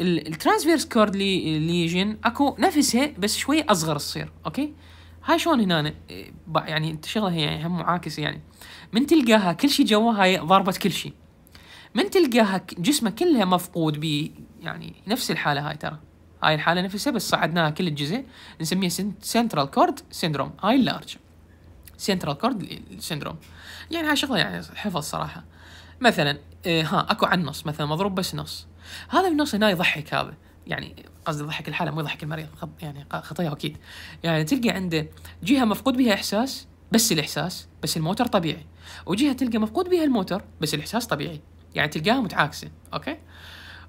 الترانسفيرس كورد ليجن اكو نفسها بس شوي اصغر تصير اوكي هاي شلون هنا يعني انت شغله هي يعني هم معاكسه يعني من تلقاها كل شيء جوا هاي ضربت كل شيء من تلقاها جسمه كلها مفقود ب يعني نفس الحاله هاي ترى هاي الحاله نفسها بس صعدناها كل الجزء نسميها سنترال كورد سيندروم هاي اللارج سنترال كورد سيندروم يعني هاي شغله يعني حفظ صراحه مثلا آه، ها اكو عن نص مثلا مضروب بس نص هذا من نص هنا يضحك هذا يعني قصدي يضحك الحالة مو يضحك المريض يعني خطية أكيد يعني تلقى عنده جهة مفقود بها إحساس بس الإحساس بس الموتر طبيعي وجهة تلقى مفقود بها الموتر بس الإحساس طبيعي يعني تلقاها متعاكسة أوكي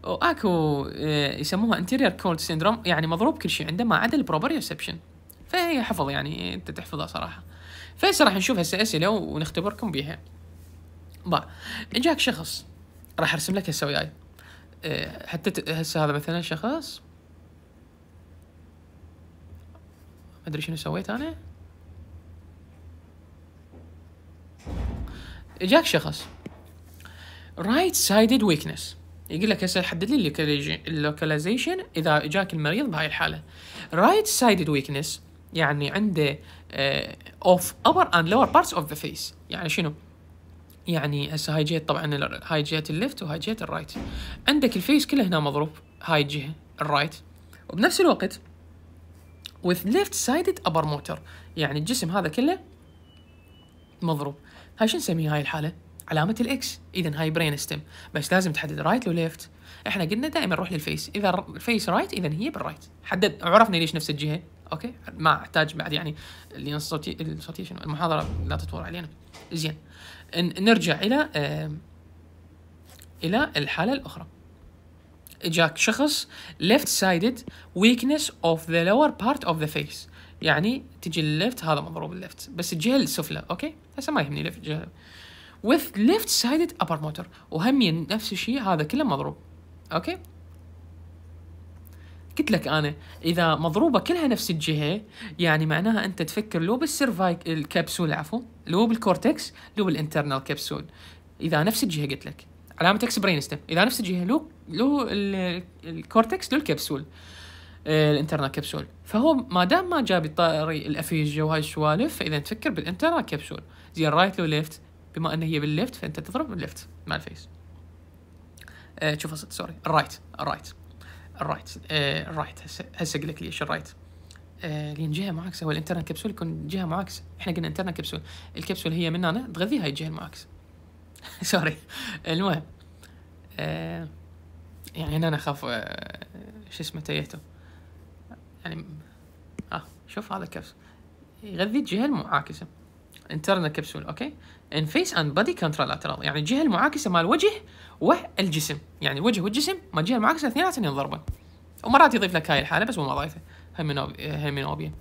واكو آه، يسموها انتيرير كولد سيندروم يعني مضروب كل شيء عنده ما عدا البروبر ريسبشن فهي حفظ يعني انت تحفظها صراحه فهسه راح نشوف هسه اسئله ونختبركم بها با اجاك شخص راح ارسم لك هسه وياي إيه، حتى هسه هذا مثلا شخص ما ادري شنو سويت انا جاك شخص رايت سايدد ويكنس يقول لك هسه حدد لي اللوكاليزيشن اذا جاك المريض بهاي الحاله رايت سايدد ويكنس يعني عنده اوف ابر اند لور بارتس اوف ذا فيس يعني شنو يعني هسه هاي جهه طبعا هاي جهه الليفت وهاي جهه الرايت عندك الفيس كله هنا مضروب هاي الجهه الرايت وبنفس الوقت with left sided upper motor يعني الجسم هذا كله مضروب هاي شو نسميها هاي الحاله علامة الاكس اذا هاي برين ستيم بس لازم تحدد رايت لو ليفت احنا قلنا دائما نروح للفيس اذا الفيس رايت اذا هي بالرايت حدد عرفنا ليش نفس الجهه اوكي ما احتاج بعد يعني اللي الصوتي الصوتي شنو المحاضره لا تطول علينا زين نرجع الى الى الحاله الاخرى جاك شخص left sided weakness of the lower part of the face يعني تجي الليفت هذا مضروب الليفت بس الجهه السفلى اوكي هسه ما يهمني ليفت جهه with left sided upper motor وهم نفس الشيء هذا كله مضروب اوكي قلت لك انا اذا مضروبه كلها نفس الجهه يعني معناها انت تفكر لو بالسيرفايك الكبسول عفوا لو بالكورتكس لو بالانترنال كبسول اذا نفس الجهه قلت لك علامه اكس برين ستيم اذا نفس الجهه لو لو الكورتكس لو الكبسول آه، الانترنال كبسول فهو ما دام ما جاب الطاري الافيجيا وهاي السوالف فاذا تفكر بالانترنال كبسول زين رايت لو ليفت بما ان هي بالليفت فانت تضرب بالليفت مع الفيس أه شوف سوري الرايت الرايت الرايت آه، الرايت هسه هسه اقول لك ليش الرايت آه، لان جهه معاكسه هو الانترنال كبسول يكون جهه معاكسه احنا قلنا انترنال كبسول الكبسول هي من هنا تغذي هاي الجهه المعاكسه سوري المهم آه، يعني هنا انا اخاف شو اسمه تيهته يعني اه شوف هذا الكبسول يغذي الجهه المعاكسه انترنال كبسول اوكي ان فيس اند بادي كونترالاترال يعني الجهه المعاكسه مال الوجه يعني والجسم يعني الوجه والجسم ما الجهه المعاكسه اثنيناتهم ينضربن ومرات يضيف لك هاي الحاله بس مو ما ضايفه هيمينوبيا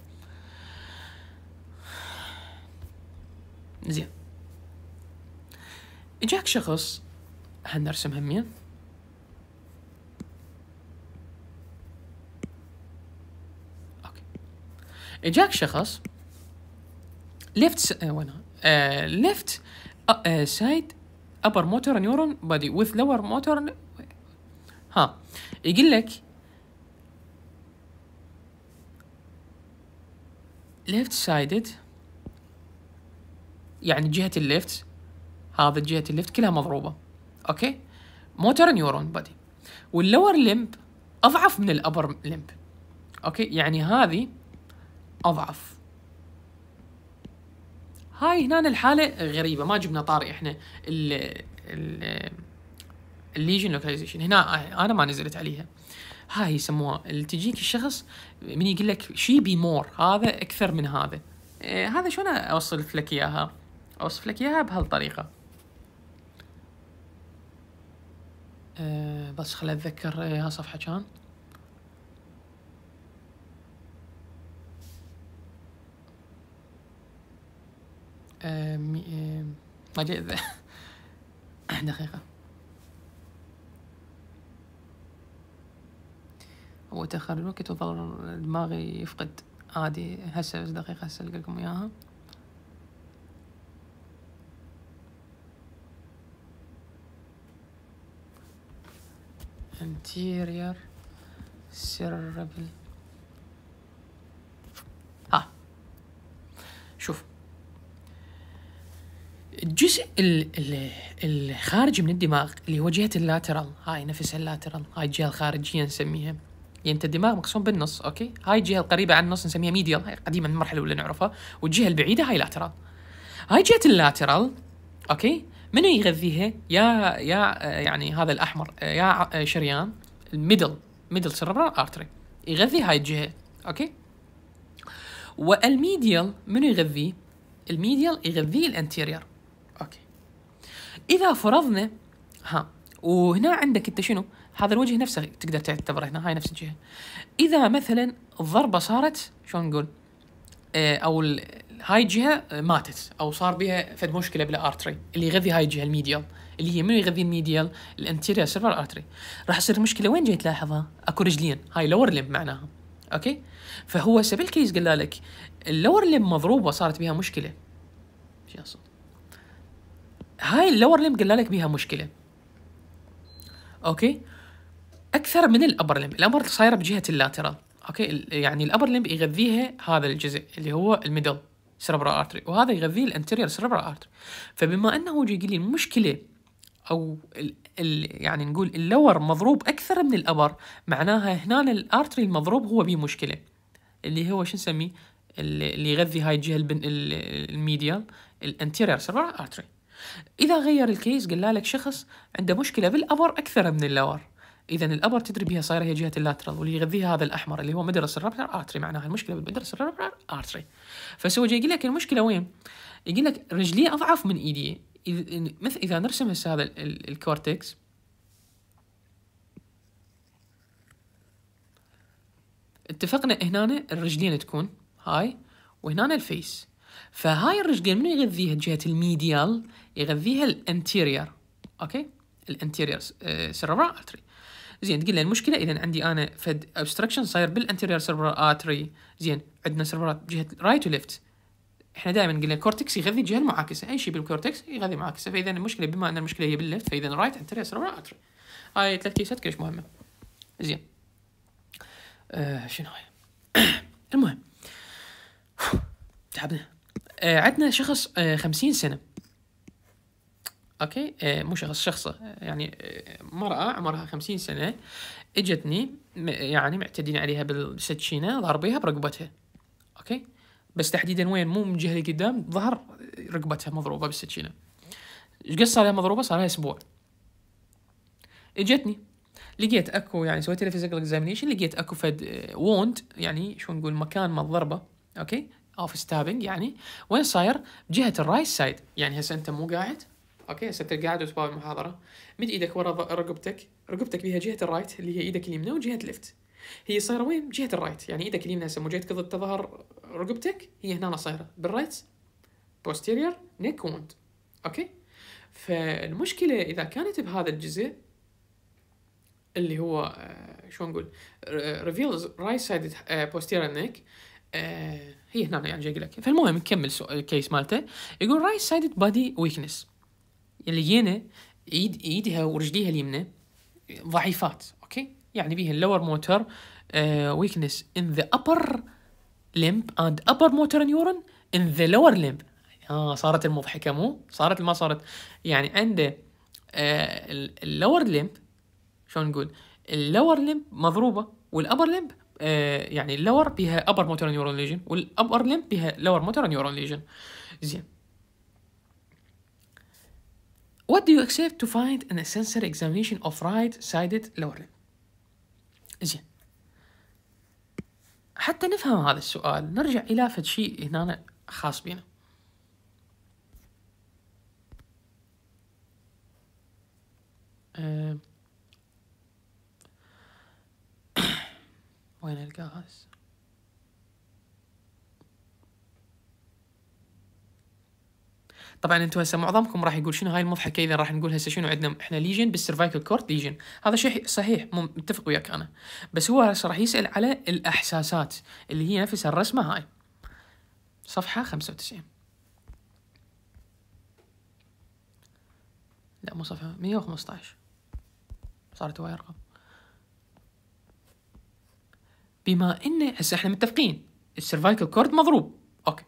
زين اجاك شخص هنرسم همين اوكي اجاك شخص ليفت س... آه، وين آه، ليفت آه، سايد upper motor neuron body with lower motor ها يقول لك left sided يعني جهة الليفت هذا جهة الليفت كلها مضروبة اوكي موتور نيورون بادي واللور لمب اضعف من الابر لمب اوكي يعني هذه اضعف هاي هنا الحاله غريبه ما جبنا طاري احنا ال ال الليجن لوكاليزيشن هنا انا ما نزلت عليها هاي يسموها اللي تجيك الشخص من يقول لك شي بي مور هذا اكثر من هذا إيه هذا شلون اوصف لك اياها اوصف لك اياها بهالطريقه أه بس خل اتذكر إيه، ها صفحه كان آه، مجد آه، دقيقة هو تأخر الوقت وظل دماغي يفقد عادي هسه بس دقيقة هسه ألقى لكم إياها انتيرير سيربل ها شوف الجزء ال ال الخارجي من الدماغ اللي هو جهة اللاترال هاي نفس اللاترال هاي الجهة الخارجية نسميها يعني انت الدماغ مقسوم بالنص اوكي هاي الجهه القريبه عن النص نسميها ميديال هاي من المرحله الاولى نعرفها والجهه البعيده هاي لاترال هاي جهه اللاترال اوكي منو يغذيها يا يا يعني هذا الاحمر يا شريان الميدل ميدل سيربرال ارتري يغذي هاي الجهه اوكي والميديال منو يغذيه الميديال يغذيه الانتيرير اذا فرضنا ها وهنا عندك انت شنو؟ هذا الوجه نفسه تقدر تعتبره هنا هاي نفس الجهه. اذا مثلا الضربه صارت شلون نقول؟ آه، او هاي الجهه ماتت او صار بها فد مشكله بالارتري اللي يغذي هاي الجهه الميديال اللي هي منو يغذي الميديال؟ الانتيريور سيرفر ارتري. راح يصير مشكله وين جاي تلاحظها؟ اكو رجلين هاي لور لمب معناها. اوكي؟ فهو سبيل كيس قال لك اللور لمب مضروبه صارت بها مشكله. شو اقصد؟ هاي اللور ليم قلنا لك بيها مشكله اوكي اكثر من الابر ليم الابر صايره بجهه اللاترال اوكي يعني الابر ليم يغذيها هذا الجزء اللي هو الميدل سربرا ارتري وهذا يغذيه الانتيرير سربرا ارتري فبما انه يجي لي المشكله او الـ الـ يعني نقول اللور مضروب اكثر من الابر معناها هنا الارتري المضروب هو بيه مشكله اللي هو شو نسميه اللي يغذي هاي الجهه الميديا الانتيرير سربرا ارتري إذا غير الكيس قال لك شخص عنده مشكلة بالأبر أكثر من اللور إذا الأبر تدري بها صايرة هي جهة اللاترال واللي يغذيها هذا الأحمر اللي هو مدرس الربلر آرتري معناها المشكلة بالمدرس الربلر آرتري فسوى جاي يقول لك المشكلة وين؟ يقول لك رجلي أضعف من إيدي مثل إذا نرسم هسه هذا الكورتكس اتفقنا هنا الرجلين تكون هاي وهنا الفيس فهاي الرجلين منو يغذيها جهه الميديال يغذيها الانتيرير اوكي الانتيرير سيربرال ارتري آه، زين تقول لي المشكله اذا عندي انا فد ابستراكشن صاير بالانتيرير سيربرال ارتري زين عندنا سيرفرات جهه رايت وليفت احنا دائما قلنا الكورتكس يغذي الجهه المعاكسه اي شيء بالكورتكس يغذي معاكسه فاذا المشكله بما ان المشكله هي بالليفت فاذا رايت انتيرير سيربرال ارتري هاي ثلاث كيسات كلش مهمه زين آه شنو هاي المهم تعبنا آه، عندنا شخص آه، خمسين سنة اوكي آه، مو شخص شخصة يعني مرأة عمرها خمسين سنة اجتني يعني معتدين عليها بالسكينة ضربيها برقبتها اوكي بس تحديدا وين مو من جهة قدام ظهر رقبتها مضروبة بالسكينة ايش قصة لها مضروبة صار لها اسبوع اجتني لقيت اكو يعني سويت لها فيزيكال اكزامينيشن لقيت اكو فد ووند يعني شو نقول مكان ما الضربه اوكي اوف ستابنج يعني وين صاير؟ بجهه الرايت سايد يعني هسه انت مو قاعد اوكي هسه انت قاعد وتباوي المحاضره مد ايدك ورا رقبتك رقبتك بها جهه الرايت اللي هي ايدك اليمنى وجهه الليفت هي صايره وين؟ جهه الرايت يعني ايدك اليمنى هسه مو جهتك ضد ظهر رقبتك هي هنا صايره بالرايت بوستيرير نيك ووند اوكي فالمشكله اذا كانت بهذا الجزء اللي هو آه، شو نقول ريفيلز رايت سايد بوستيرير نيك إيه، هي هنا يعني جاي لك فالمهم نكمل الكيس مالته يقول رايت سايد بادي ويكنس اللي جينا ايد ايدها ورجليها اليمنى ضعيفات اوكي يعني بيها اللور موتر ويكنس ان ذا ابر لمب اند ابر موتر نيورون ان ذا لور لمب اه صارت المضحكه مو صارت ما صارت يعني عنده آه، اللور لمب شلون نقول اللور لمب مضروبه والابر لمب آه يعني اللور بها ابر موتور نيورون ليجن والابر لمب بها لور موتور نيورون ليجن زين What do you accept to find in a sensory examination of right-sided lower limb? زين حتى نفهم هذا السؤال نرجع إلى فد شيء هنا خاص بنا أه وين الجهاز طبعا انتم هسه معظمكم راح يقول شنو هاي المضحكه اذا راح نقول هسه شنو عندنا احنا ليجن بالسيرفايكل كورت ليجن هذا شيء صحيح متفق وياك انا بس هو هسه راح يسال على الاحساسات اللي هي نفسها الرسمه هاي صفحه 95 لا مو صفحه 115 صارت هواي ارقام بما انه هسه احنا متفقين السيرفايكل كورد مضروب اوكي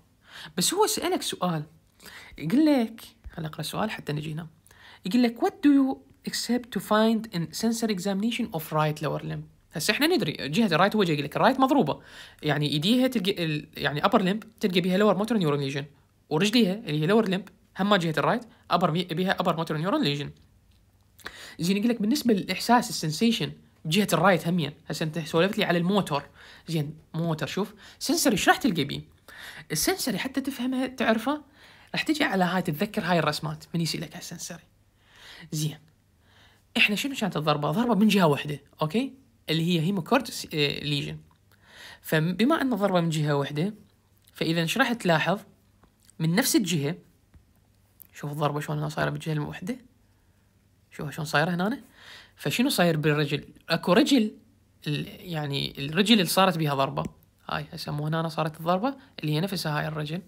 بس هو سالك سؤال يقول لك خليني اقرا سؤال حتى نجي هنا يقول لك وات دو يو اكسبت تو فايند ان سنسر examination اوف رايت لور limb هسه احنا ندري جهه الرايت هو جاي يقول لك الرايت مضروبه يعني ايديها تلقى ال... يعني ابر limb تلقى بيها لور موتور نيورون ليجن ورجليها اللي هي لور limb هم جهه الرايت ابر بيها ابر موتور نيورون ليجن زين يقول لك بالنسبه للاحساس السنسيشن جهه الرايت همين هسه انت سولفت لي على الموتور زين موتور شوف سنسري ايش راح تلقى بيه السنسري حتى تفهمها تعرفه راح تجي على هاي تتذكر هاي الرسمات من يسالك لك على السنسري زين احنا شنو كانت الضربه ضربه من جهه واحده اوكي اللي هي هيموكورد آه، ليجن فبما ان الضربه من جهه واحده فاذا ايش راح تلاحظ من نفس الجهه شوف الضربه شلون صايره بالجهه الواحده شوفها شلون صايره هنا فشنو صاير بالرجل اكو رجل يعني الرجل اللي صارت بها ضربه هاي يسموها هنا صارت الضربه اللي هي نفسها هاي الرجل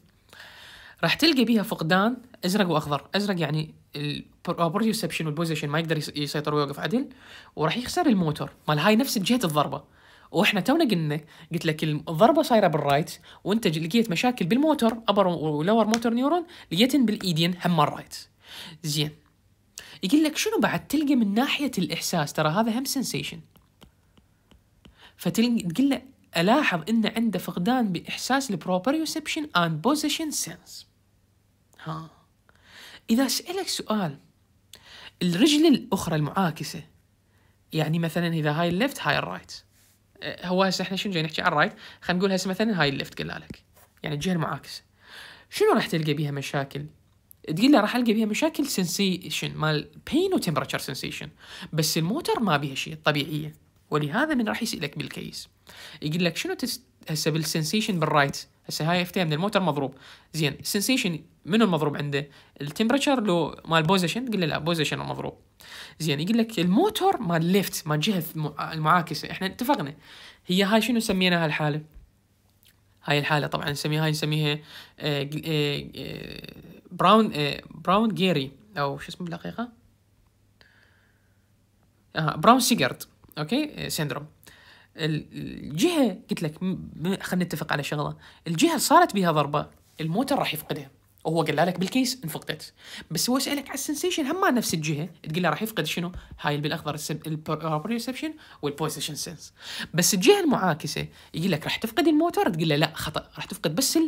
راح تلقى بيها فقدان ازرق واخضر ازرق يعني البريسبشن آه، والبوزيشن ما يقدر يسيطر ويوقف عدل وراح يخسر الموتور مال هاي نفس جهه الضربه واحنا تونا قلنا قلت لك الضربه صايره بالرايت وانت لقيت مشاكل بالموتور ابر ولور موتور نيورون لقيتن بالايدين هم الرايت زين يقول لك شنو بعد تلقى من ناحيه الاحساس ترى هذا هم سنسيشن فتقول له الاحظ ان عنده فقدان باحساس البروبريوسبشن اند بوزيشن سنس ها اذا سالك سؤال الرجل الاخرى المعاكسه يعني مثلا اذا هاي الليفت هاي الرايت أه، هو هسه احنا شنو جاي نحكي عن الرايت خلينا نقول هسه مثلا هاي الليفت قلنا لك يعني الجهه المعاكسه شنو راح تلقى بيها مشاكل تقول له راح القى بيها مشاكل سنسيشن مال بين وتمبرتشر سنسيشن بس الموتر ما بيها شيء طبيعيه ولهذا من راح يسالك بالكيس يقول لك شنو تس... هسه بالسنسيشن بالرايت هسه هاي افتها من الموتر مضروب زين السنسيشن منو المضروب عنده التمبرتشر لو مال بوزيشن تقول له لا بوزيشن المضروب زين يقول لك الموتور مال ليفت مال جهه المعاكسه احنا اتفقنا هي هاي شنو سميناها الحاله هاي الحالة طبعا نسميها هاي نسميها آه، آه، آه، براون إيه براون جيري او شو اسمه بالدقيقه آه براون سيجارد اوكي سيندروم آه، الجهه قلت لك خلينا نتفق على شغله الجهه صارت بها ضربه الموتر راح يفقدها وهو قال لك بالكيس انفقدت بس هو سالك على السنسيشن هم نفس الجهه تقول له راح يفقد شنو هاي بالاخضر البريسبشن والبوزيشن سنس بس الجهه المعاكسه يقول لك راح تفقد الموتور تقول له لا خطا راح تفقد بس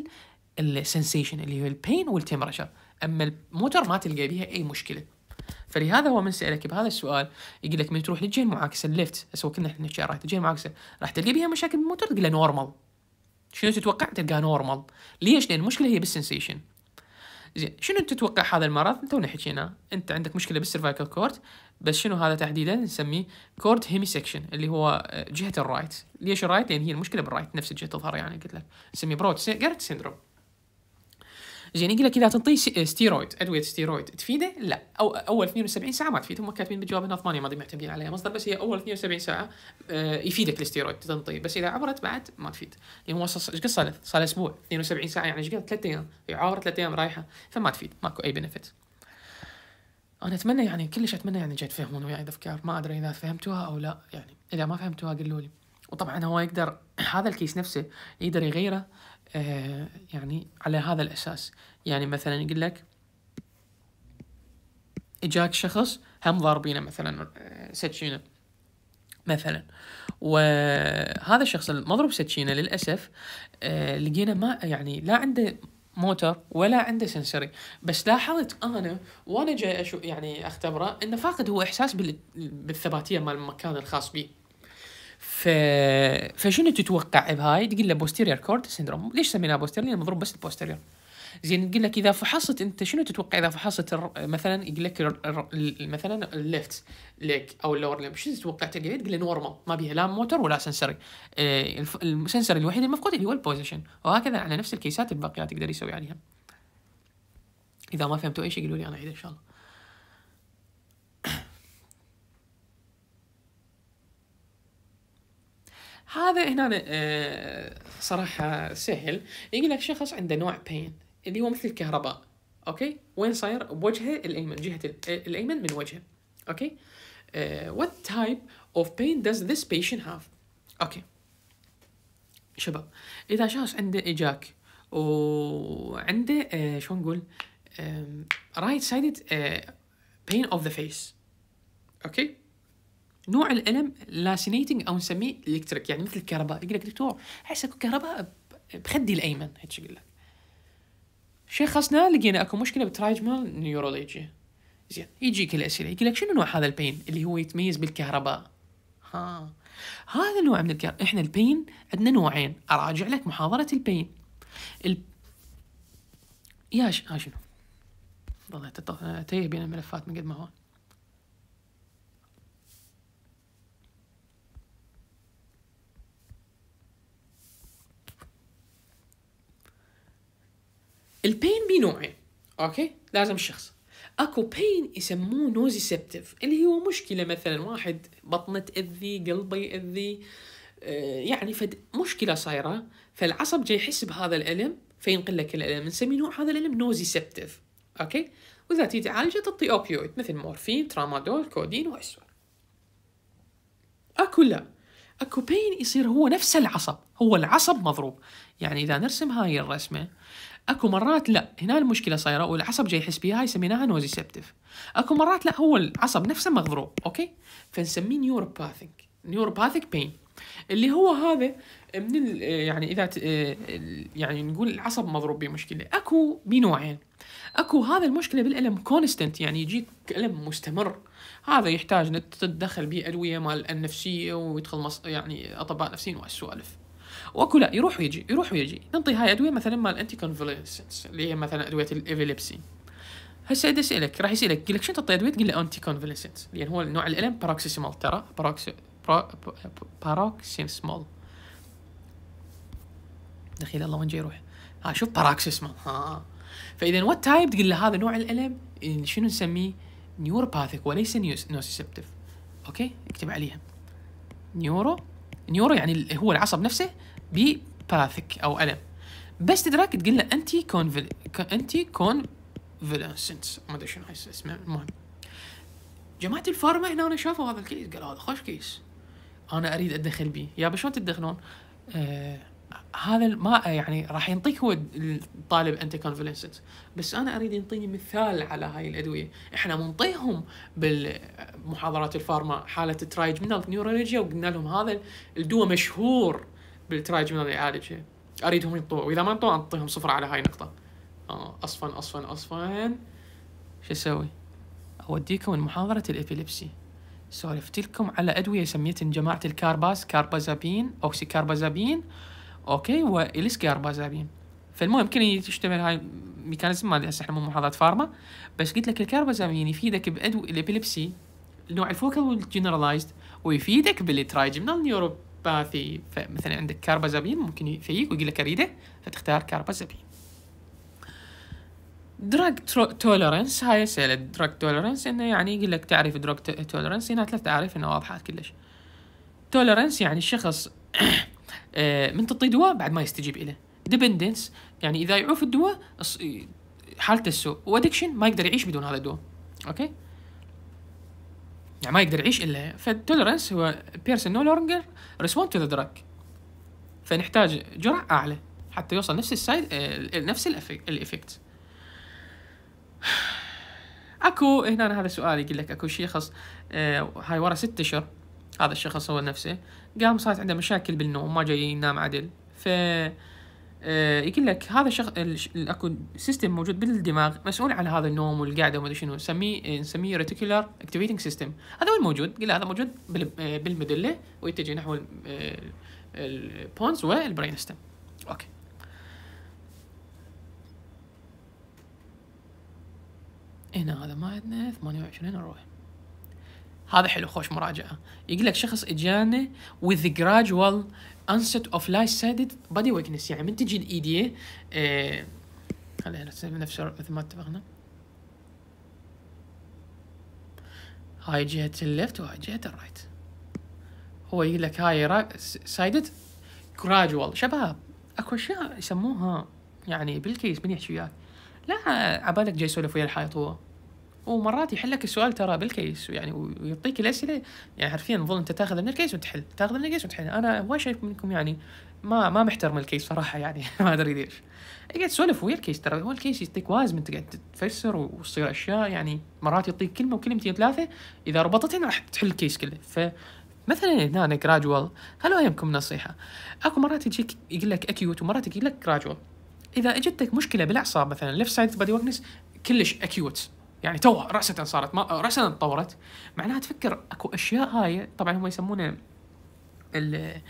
السنسيشن اللي هو البين والتمبرشر اما الموتر ما تلقى بيها اي مشكله فلهذا هو من سالك بهذا السؤال يقول لك من تروح للجهه المعاكسه الليفت هسه كنا احنا نحكي راح الجهه المعاكسه راح تلقى بيها مشاكل بالموتر تقول له نورمال شنو تتوقع تلقاه نورمال ليش لان المشكله هي بالسنسيشن زين شنو تتوقع هذا المرض تونا حكينا انت عندك مشكله بالسيرفايكال كورد بس شنو هذا تحديدا نسميه كورد هيمي سكشن اللي هو آه، جهه الرايت ليش الرايت لان هي المشكله بالرايت نفس الجهه تظهر يعني قلت لك نسميه بروت جارت سيندروم زين قال لك اذا تنطيه ستيرويد ادويه ستيرويد تفيده؟ لا أو اول 72 ساعه ما تفيد هم كاتبين بالجواب انها ثمانيه ما معتمدين عليها مصدر بس هي اول 72 ساعه آه، يفيدك الستيرويد تنطيه بس اذا عبرت بعد ما تفيد لان هو ايش قد صار صار اسبوع 72 ساعه يعني ايش قد ثلاث ايام يعار يعني ثلاث ايام رايحه فما تفيد ماكو اي بنفيت انا اتمنى يعني كلش اتمنى يعني جاي تفهمون وياي الافكار ما ادري اذا فهمتوها او لا يعني اذا ما فهمتوها قولوا لي وطبعا هو يقدر هذا الكيس نفسه يقدر يغيره آه، يعني على هذا الأساس يعني مثلا يقول لك إجاك شخص هم ضاربينه مثلا سكينة آه، مثلا وهذا الشخص المضروب سكينة للأسف آه، لقينا ما يعني لا عنده موتر ولا عنده سنسري بس لاحظت انا وانا جاي أشو يعني اختبره انه فاقد هو احساس بالثباتيه مال المكان الخاص به ف فشنو تتوقع بهاي تقول له بوستيرير كورد سيندروم ليش سميناها بوستيرير لان مضروب بس البوستيرير زين تقول لك اذا فحصت انت شنو تتوقع اذا فحصت الر... مثلا يقول لك الر... مثلا الليفت ليك او اللور ليك شنو تتوقع تلقى تقول له نورمال ما بيها لا موتور ولا سنسري آه السنسري الوحيد المفقود اللي هو البوزيشن وهكذا على نفس الكيسات الباقيه تقدر يسوي عليها اذا ما فهمتوا اي شيء قولوا لي انا اعيد ان شاء الله هذا هنا آه صراحه سهل يقول لك شخص عنده نوع بين اللي هو مثل الكهرباء اوكي وين صاير بوجهه الايمن جهه آه، الايمن من وجهه اوكي آه what type of pain does this patient have اوكي شباب اذا شخص عنده اجاك وعنده آه شو نقول آه right sided uh, pain of the face اوكي نوع الالم لاسينيتنج او نسميه الكتريك يعني مثل الكهرباء يقول لك دكتور احس اكو كهرباء بخدي الايمن هيك يقول لك شخصنا لقينا اكو مشكله بترايجمال نيورولوجي زين يجيك الاسئله يقول لك شنو نوع هذا البين اللي هو يتميز بالكهرباء ها هذا النوع من الكهرباء احنا البين عندنا نوعين اراجع لك محاضره البين ال... يا ش... شنو والله تيه بين الملفات من قد ما هو البين بي نوعين اوكي لازم الشخص اكو بين يسموه نوزيسبتيف اللي هو مشكله مثلا واحد بطنه تاذي قلبه ياذي آه، يعني فد مشكله صايره فالعصب جاي يحس بهذا الالم فينقل لك الالم نسمي نوع هذا الالم نوزيسبتيف اوكي واذا تي تعالجه تعطي اوبيويد مثل مورفين ترامادول كودين واسوار اكو لا اكو بين يصير هو نفس العصب هو العصب مضروب يعني اذا نرسم هاي الرسمه اكو مرات لا هنا المشكله صايره والعصب جاي يحس بيها هاي سميناها نوزيسبتيف اكو مرات لا هو العصب نفسه مضروب اوكي فنسميه نيوروباثيك نيوروباثيك بين اللي هو هذا من يعني اذا يعني نقول العصب مضروب بمشكله اكو بنوعين اكو هذا المشكله بالالم كونستنت يعني يجيك الم مستمر هذا يحتاج تتدخل به ادويه مال النفسيه ويدخل مص... يعني اطباء نفسيين وهالسوالف واكو لا يروح ويجي يروح ويجي تنطي هاي ادويه مثلا مال انتي كونفلسنس اللي هي مثلا ادويه الايفيليبسي هسه اذا اسالك راح يسالك يقول لك شنو تعطي ادويه تقول له انتي كونفلسنس لان هو نوع الالم باروكسيسمال ترى باروكسيسمال دخيل الله وين جاي يروح ها آه، شوف باراكسيسمال آه، آه. ها فاذا وات تايب تقول له هذا نوع الالم شنو نسميه نيوروباثيك وليس نوسيسبتيف اوكي اكتب عليها نيورو نيورو يعني هو العصب نفسه بباثك او الم بس تدراك تقول له انتي كونفل انتي كونفلسنس ما ادري شنو اسمه المهم جماعه الفارما هنا أنا شافوا هذا الكيس قالوا آه، هذا خوش كيس انا اريد ادخل بيه يا شلون تدخلون؟ آه هذا ما يعني راح ينطيك هو الطالب انتي كونفلسنس بس انا اريد ينطيني مثال على هاي الادويه احنا منطيهم بالمحاضرات الفارما حاله ترايج من نيورولوجيا وقلنا لهم هذا الدواء مشهور بالتراجم لازم يعالجها اريدهم ينطوا واذا ما انطوا اعطيهم صفر على هاي النقطه آه، اصفن اصفن اصفن شو اسوي؟ اوديكم المحاضرة الابيليبسي سولفت لكم على ادويه سميتهم جماعه الكارباس كاربازابين اوكسي كاربازابين اوكي واليس كاربازابين فالمهم يمكن تشتمل هاي ميكانيزم ما هسه احنا مو محاضرات فارما بس قلت لك الكاربازابين يفيدك بادويه الابيليبسي النوع الفوكال والجنرالايزد ويفيدك بالترايجمنال نيورو ففي مثلا عندك كاربازابين ممكن يفيق ويقول لك اريده فتختار كاربازابين دراج تولرنس هاي سهلة دراج تولرنس انه يعني يقول لك تعريف دراج تولرنس هنا ثلاث تعريف انه واضحة كلش تولرنس يعني الشخص آه، من تعطيه دواء بعد ما يستجيب له ديبندنس يعني اذا يعوف الدواء حالته السوء وادكشن ما يقدر يعيش بدون هذا الدواء اوكي يعني ما يقدر يعيش الا فالتولرنس هو بيرسون نو لونجر ريسبوند تو ذا دراج فنحتاج جرعه اعلى حتى يوصل نفس السايد آه، نفس الافكت اكو هنا هذا سؤال يقول لك اكو شخص آه، هاي ورا ست اشهر هذا الشخص هو نفسه قام صارت عنده مشاكل بالنوم ما جاي ينام عدل ف آه، يقول لك هذا الشخص اكو سيستم موجود بالدماغ مسؤول عن هذا النوم والقعده وما شنو نسميه آه، نسميه ريتيكولار اكتيفيتنج سيستم هذا وين موجود؟ قل هذا موجود آه، بالمدله ويتجه نحو البونز والبرين ستم اوكي هنا هذا ما عندنا 28 نروح هذا حلو خوش مراجعه يقول لك شخص اجانا with the gradual onset of light-sided body weakness يعني من تجي الايديه e خلينا نسوي نفس مثل ما اتفقنا هاي جهة الليفت وهاي جهة الرايت هو يقول لك هاي سايدد جراجوال شباب اكو اشياء يسموها يعني بالكيس من يحكي وياك لا عبالك جاي يسولف ويا الحائط هو ومرات يحل لك السؤال ترى بالكيس يعني ويعطيك الاسئله يعني حرفيا نظن انت تاخذ من الكيس وتحل تاخذ من الكيس وتحل انا ما شايف منكم يعني ما ما محترم الكيس صراحه يعني ما ادري ليش قاعد تسولف ويا الكيس ترى هو الكيس يعطيك وازمه تقعد تفسر وتصير اشياء يعني مرات يعطيك كلمه وكلمتين ثلاثه اذا ربطتين راح تحل الكيس كله ف مثلا هنا أنا جراجوال هل يهمكم نصيحه اكو مرات يجيك يقول لك اكيوت ومرات يقول لك جراجوال اذا اجتك مشكله بالاعصاب مثلا ليفت سايد بادي وكنس كلش اكيوت يعني توها رأسة صارت ما رأسة تطورت معناها تفكر اكو اشياء هاي طبعا هم يسمونه ال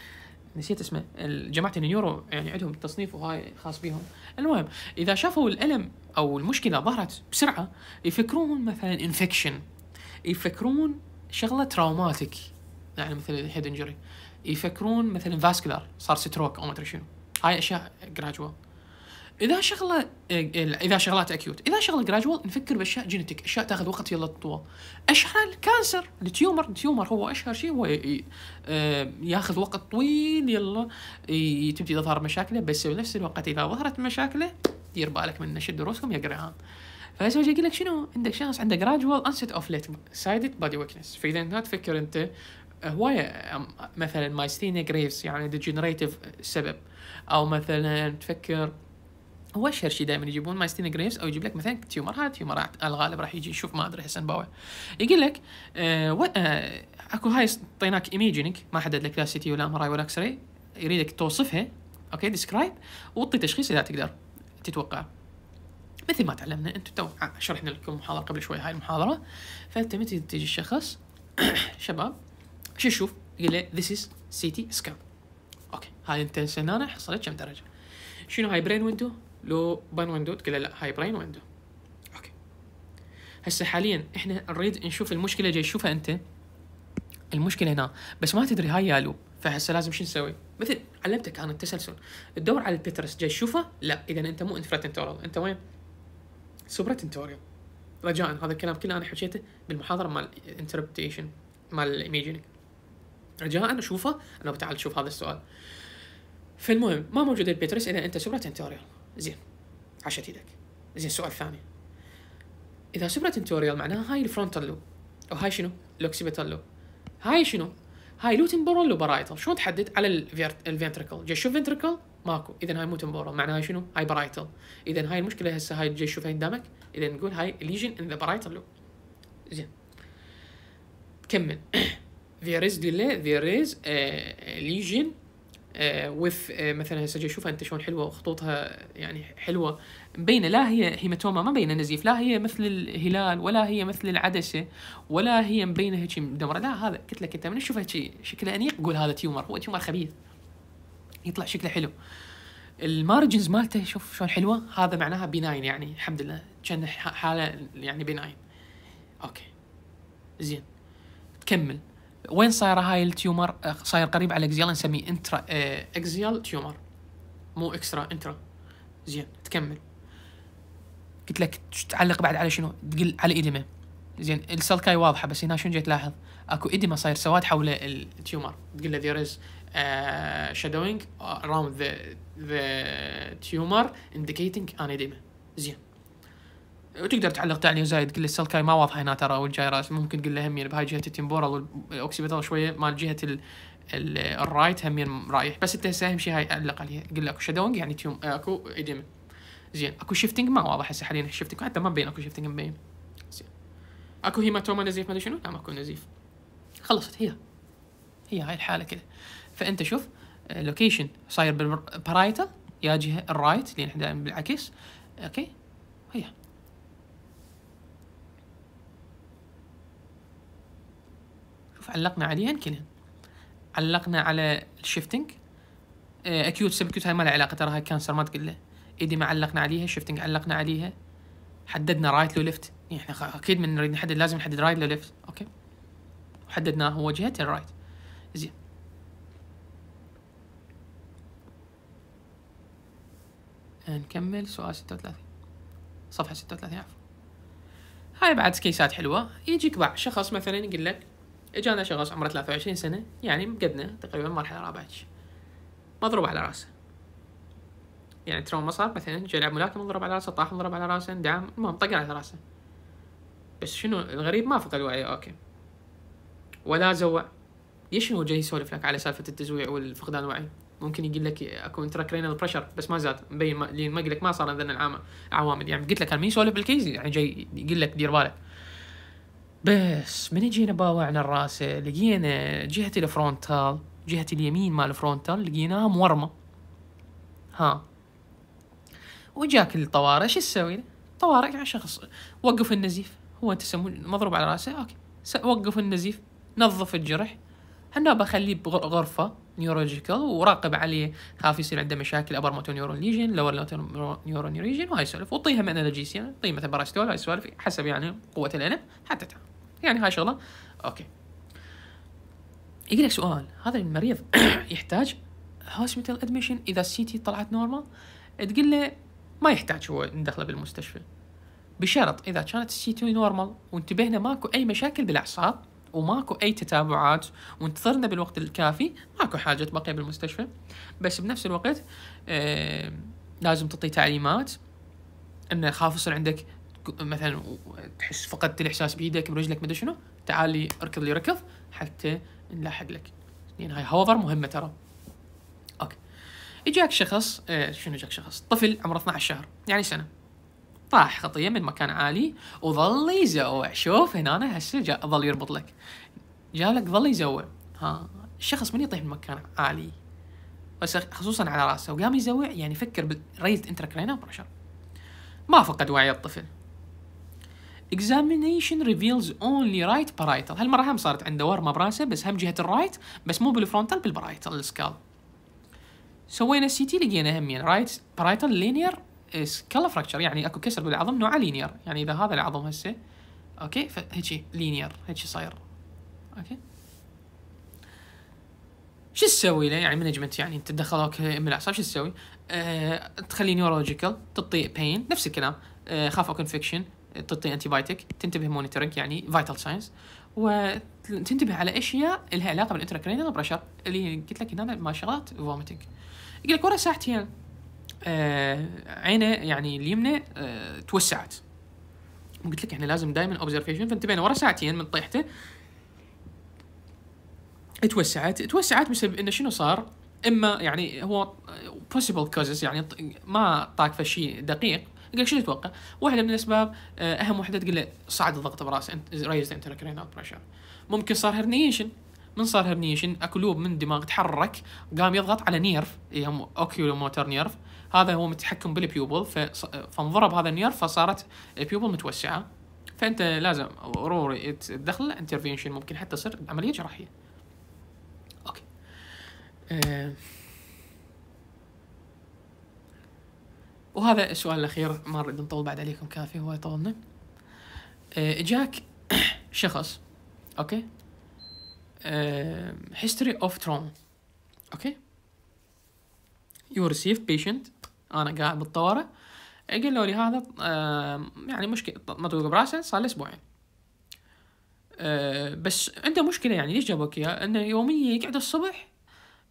نسيت اسمه جماعه النيورو يعني عندهم تصنيف وهاي خاص بيهم المهم اذا شافوا الالم او المشكله ظهرت بسرعه يفكرون مثلا انفكشن يفكرون شغله تراوماتيك يعني مثل الهيد انجري يفكرون مثلا فاسكولار صار ستروك او ما ادري شنو هاي اشياء جراجوال اذا شغله إيه، اذا شغلات اكيوت اذا شغله جراجوال نفكر باشياء جينيتك اشياء تاخذ وقت يلا تطول اشهر الكانسر التيومر التيومر هو اشهر شيء هو إيه، ياخذ وقت طويل يلا تبدي تظهر مشاكله بس بنفس الوقت اذا ظهرت مشاكله دير بالك منه شد دروسكم يا قرعان فزوجي يقول لك شنو عندك شخص عنده جراجوال انسيت اوف ليت سايدد بادي ويكنس فاذا لا تفكر انت هواية مثلا مايستينيا جريفز يعني ديجنريتيف سبب او مثلا تفكر هو اشهر شيء دائما يجيبون مايستين جريفز او يجيب لك مثلا تيومر ها تيومر الغالب راح يجي يشوف ما ادري حسن باوي يقول لك آه, آه، اكو هاي اعطيناك ايميجينج ما حدد لك لا سي تي ولا ام ولا اكس راي يريدك توصفها اوكي ديسكرايب وطي تشخيص اذا تقدر تتوقع مثل ما تعلمنا انتم تو آه، شرحنا لكم محاضره قبل شوي هاي المحاضره فانت متى تجي الشخص شباب شو تشوف؟ يقول له ذيس از سي تي سكان اوكي هاي انت حصلت كم درجه شنو هاي برين ويندو لو بان ويندو تقول له لا هاي برين ويندو اوكي هسه حاليا احنا نريد نشوف المشكله جاي تشوفها انت المشكله هنا بس ما تدري هاي يا لو فهسه لازم شو نسوي مثل علمتك انا التسلسل تدور على البيترس جاي تشوفه لا اذا انت مو انفراتنتورال انت وين سوبراتنتوريال رجاء هذا الكلام كله انا حكيته بالمحاضره مال انتربتيشن مال الايميجينج رجاء شوفه انا تعال شوف هذا السؤال فالمهم ما موجود البيترس اذا انت سوبراتنتوريال زين عشت ايدك زين سؤال ثاني اذا سبرت انتوريال معناها هاي الفرونتال لوب وهاي شنو؟ لوكسيبيتال لوب هاي شنو؟ هاي لو تمبورال وبرايتال برايتال شلون تحدد على الفنتركل جاي شوف فنتركل ماكو اذا هاي مو تمبورال معناها شنو؟ هاي برايتال اذا هاي المشكله هسه هاي جاي شوف قدامك اذا نقول هاي ليجن ان ذا برايتال لوب زين كمل there is delay there is a آه، lesion وف آه، آه، مثلا هسه اشوفها انت شلون حلوه وخطوطها يعني حلوه مبينه لا هي هيماتوما ما مبينه نزيف لا هي مثل الهلال ولا هي مثل العدسه ولا هي مبينه هيك مدمره لا هذا قلت لك انت من تشوفها هيك شكله انيق قول هذا تيومر هو تيومر خبيث يطلع شكله حلو المارجنز مالته شوف شلون حلوه هذا معناها بناين يعني الحمد لله كان حاله يعني بناين اوكي زين تكمل وين صايره هاي التيومر صاير قريب على الاكزيال نسميه انترا اكزيال تيومر مو اكسترا انترا زين تكمل قلت لك تعلق بعد على شنو تقول على ايديما زين السلكاي واضحه بس هنا شنو جاي تلاحظ اكو ايديما صاير سواد حول التيومر تقول له ذير از شادوينج اراوند ذا ذا تيومر انديكيتنج ان an زين وتقدر تعلق تعليق زايد تقول له السلكاي ما واضحه هنا ترى والجايراس ممكن تقول له هم بهاي جهه التمبورال والاوكسيبيتال شويه مال جهه ال الرايت هم رايح بس انت هسه اهم شيء هاي علق عليها قل له اكو شادونج يعني تيوم اكو ايديم زين اكو شيفتنج ما واضح هسه حاليا شيفتنج حتى ما مبين اكو شيفتنج مبين زين اكو هيماتوما نزيف ما ادري شنو لا نعم، ماكو نزيف خلصت هي هي هاي الحاله كذا فانت شوف لوكيشن آه، صاير بالبرايتال يا جهه الرايت لان احنا دائما بالعكس اوكي هي علقنا عليها كلهن علقنا على الشيفتنج اكيوت سبكيوت هاي ما لها علاقه ترى هاي كانسر ما تقول له ايدي ما علقنا عليها شيفتنج علقنا عليها حددنا رايت لو ليفت احنا اكيد من نريد نحدد لازم نحدد رايت لو ليفت اوكي وحددناه هو جهه الرايت زين نكمل سؤال 36 صفحه 36 عفوا هاي بعد كيسات حلوه يجيك بعض شخص مثلا يقول لك اجانا شخص عمره 23 سنه يعني قدنا تقريبا مرحله رابعه مضروب على راسه يعني ترى ما صار مثلا جاي يلعب ملاكمه انضرب على راسه طاح انضرب على راسه دعم المهم طق على راسه بس شنو الغريب ما فقد الوعي اوكي ولا زوع ليش هو جاي يسولف لك على سالفه التزويع والفقدان الوعي ممكن يقول لك اكو كرينال بريشر بس ما زاد مبين ما, ما قلت لك ما صار عندنا العامه عوامل يعني قلت لك انا مين يسولف بالكيزي يعني جاي يقول لك دير بالك بس من جينا باوعنا الراس راسه لقينا جهة الفرونتال جهة اليمين مال الفرونتال لقيناها مورمة ها وجاك الطوارئ شو تسوي طوارئ يعني شخص وقف النزيف هو انت مضروب على راسه اوكي وقف النزيف نظف الجرح هنا بخليه بغرفة نيورولوجيكال وراقب عليه خاف يصير عنده مشاكل ابر موتو نيورون ليجن لور نيورون ليجن وهاي السوالف وطيها من انالجيسيا طيها مثلا باراستول هاي السوالف حسب يعني قوة الالم حتى تعرف يعني هاي شغله اوكي يقول سؤال هذا المريض يحتاج هوسبيتال ادميشن اذا السي تي طلعت نورمال تقول له ما يحتاج هو ندخله بالمستشفى بشرط اذا كانت السي تي نورمال وانتبهنا ماكو اي مشاكل بالاعصاب وماكو اي تتابعات وانتظرنا بالوقت الكافي ماكو حاجه تبقي بالمستشفى بس بنفس الوقت آه لازم تعطي تعليمات انه خاف يصير عندك مثلا تحس فقدت الاحساس بايدك برجلك مدري شنو تعال لي اركض لي ركض حتى نلاحق لك لان يعني هاي هوفر مهمه ترى اوكي اجاك شخص آه شنو اجاك شخص طفل عمره 12 شهر يعني سنه طاح خطيه من مكان عالي وظل يزوع شوف هنا أنا هسه ظل يربط لك جالك ظل يزوع ها الشخص من يطيح من مكان عالي بس خصوصا على راسه وقام يزوع يعني فكر ريزد انتراكرينال بريشر ما فقد وعي الطفل examination reveals only right parietal هالمره هم صارت عنده ورمه براسه بس هم جهه الرايت بس مو بالفرونتال بالبرايتال سكال سوينا سي تي لقينا همين رايت برايتال لينير سكال فراكشر يعني اكو كسر بالعظم نوعه لينير يعني اذا هذا العظم هسه اوكي فهيجي لينير هيجي صاير اوكي شو تسوي له يعني مانجمنت يعني انت دخلوك من الاعصاب شو تسوي؟ أه تخليه نيورولوجيكال تطي بين نفس الكلام أه خاف اكو انفكشن تعطي انتي بايتك تنتبه مونيتورنج يعني فايتال ساينز وتنتبه على اشياء لها علاقه بالانتراكرينال بريشر اللي قلت لك هنا ما شغلات فوميتنج يقول لك ورا ساعتين آه عينه يعني اليمنى آه توسعت قلت لك احنا لازم دائما اوبزرفيشن فانتبهنا ورا ساعتين من طيحته توسعت توسعت بسبب انه شنو صار اما يعني هو possible causes يعني ما طاق فشي دقيق قال شنو تتوقع؟ واحده من الاسباب آه، اهم واحده تقول له صعد الضغط براس ريزد انترك رينال بريشر ممكن صار هرنيشن من صار هرنيشن اكو لوب من الدماغ تحرك قام يضغط على نيرف اللي اوكيولو موتر نيرف هذا هو متحكم بالبيوبل فانضرب هذا النيرف فصارت البيوبل متوسعه فانت لازم ضروري تدخل انترفينشن ممكن حتى تصير عمليه جراحيه اوكي أه وهذا السؤال الأخير ما اريد نطول بعد عليكم كافي هو طولنا آه، جاك شخص أوكي هيستوري اوف تروما اوكي يو ريسيف بيشنت انا قاعد بالطوارئ قالوا لي هذا آه، يعني مشكله مضروب براسه صار له اسبوعين آه، بس عنده مشكله يعني ليش جابوك اياه انه يوميا يقعد الصبح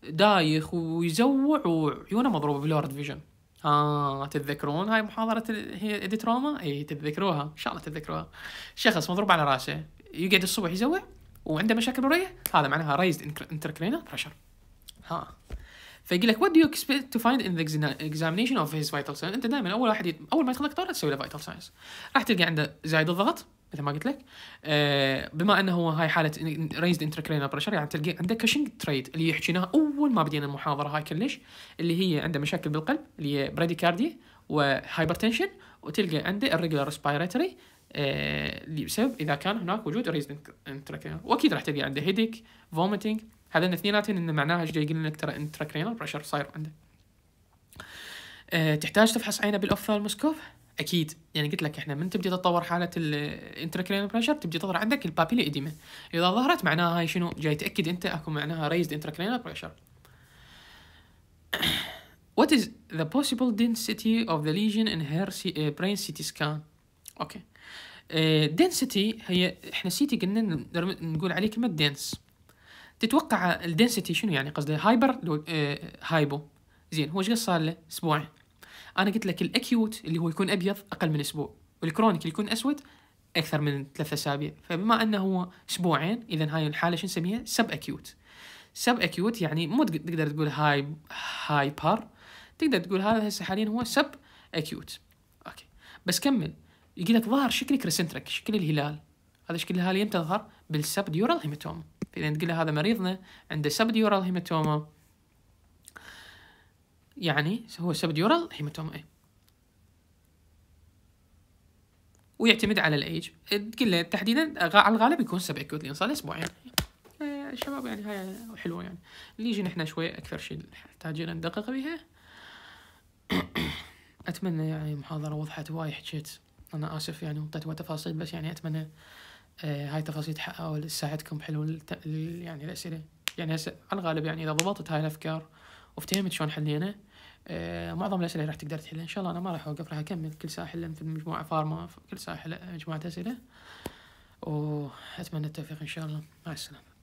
دايخ ويزوع وعيونه مضروبه بلورد فيجن اه تتذكرون هاي محاضرة هي دي تروما؟ اي تتذكروها ان شاء الله تتذكروها. شخص مضروب على راسه يقعد الصبح يزوع وعنده مشاكل بالرئة هذا معناها رايزد انتركرينال بريشر. ها فيقول لك وات دو يو اكسبكت تو فايند ان ذا اكزامينشن اوف هيز فايتال ساينس انت دائما اول واحد يت... اول ما يدخل دكتور تسوي له فايتال ساينس راح تلقى عنده زايد الضغط مثل ما قلت لك آه بما انه هو هاي حاله ريزد انتركرينال بريشر يعني تلقى عنده كشنج تريد اللي حكيناها اول ما بدينا المحاضره هاي كلش اللي هي عنده مشاكل بالقلب اللي هي براديكارديا وهايبرتنشن وتلقى عنده الريجولار آه، ريسبيراتوري اللي آه بسبب اذا كان هناك وجود ريزد انتركرينال واكيد راح تلقى عنده هيديك فوميتنج هذا اثنيناتهم ان معناها ايش يقول لك ترى انتركرينال بريشر صاير عنده آه تحتاج تفحص عينه بالاوفثالموسكوب اكيد يعني قلت لك احنا من تبدي تتطور حاله الانتركرين بريشر تبدي تظهر عندك البابيلا ايديما اذا ظهرت معناها هاي شنو جاي تاكد انت اكو معناها raised intracranial pressure What is the possible density of the lesion in her eh, brain CT scan? اوكي okay. Eh, density هي احنا سيتي قلنا نقول عليه كلمه دنس تتوقع الدنسيتي شنو يعني قصده هايبر هايبو زين هو ايش قصار له اسبوعين انا قلت لك الاكيوت اللي هو يكون ابيض اقل من اسبوع والكرونيك اللي يكون اسود اكثر من ثلاثة اسابيع فبما انه هو اسبوعين اذا هاي الحاله شو نسميها سب اكيوت سب اكيوت يعني مو تقدر تقول هاي هايبر تقدر تقول هذا هسه حاليا هو سب اكيوت اوكي بس كمل يقول لك ظهر شكل كريسنترك شكل الهلال هذا شكل الهلال يمتى ظهر بالسب ديورال هيماتوما فاذا تقول له هذا مريضنا عنده سب ديورال هيماتوما يعني هو سبديورال هيماتوما اي ويعتمد على الايج تقول له تحديدا على الغالب يكون سب اكيوت لان صار اسبوعين يعني. الشباب يعني هاي حلوه يعني نيجي نحن شوي اكثر شيء نحتاجين ندقق بها اتمنى يعني المحاضره وضحت هواي حكيت انا اسف يعني وطيت تفاصيل بس يعني اتمنى آه هاي التفاصيل تحاول تساعدكم بحلول يعني الاسئله يعني هسه على الغالب يعني اذا ضبطت هاي الافكار وفتهمت شلون حلينا آه، معظم الاسئله راح تقدر تحلها ان شاء الله انا ما راح اوقف راح اكمل كل ساعه احل في مجموعه فارما في كل ساعه مجموعه اسئله واتمنى التوفيق ان شاء الله مع السلامه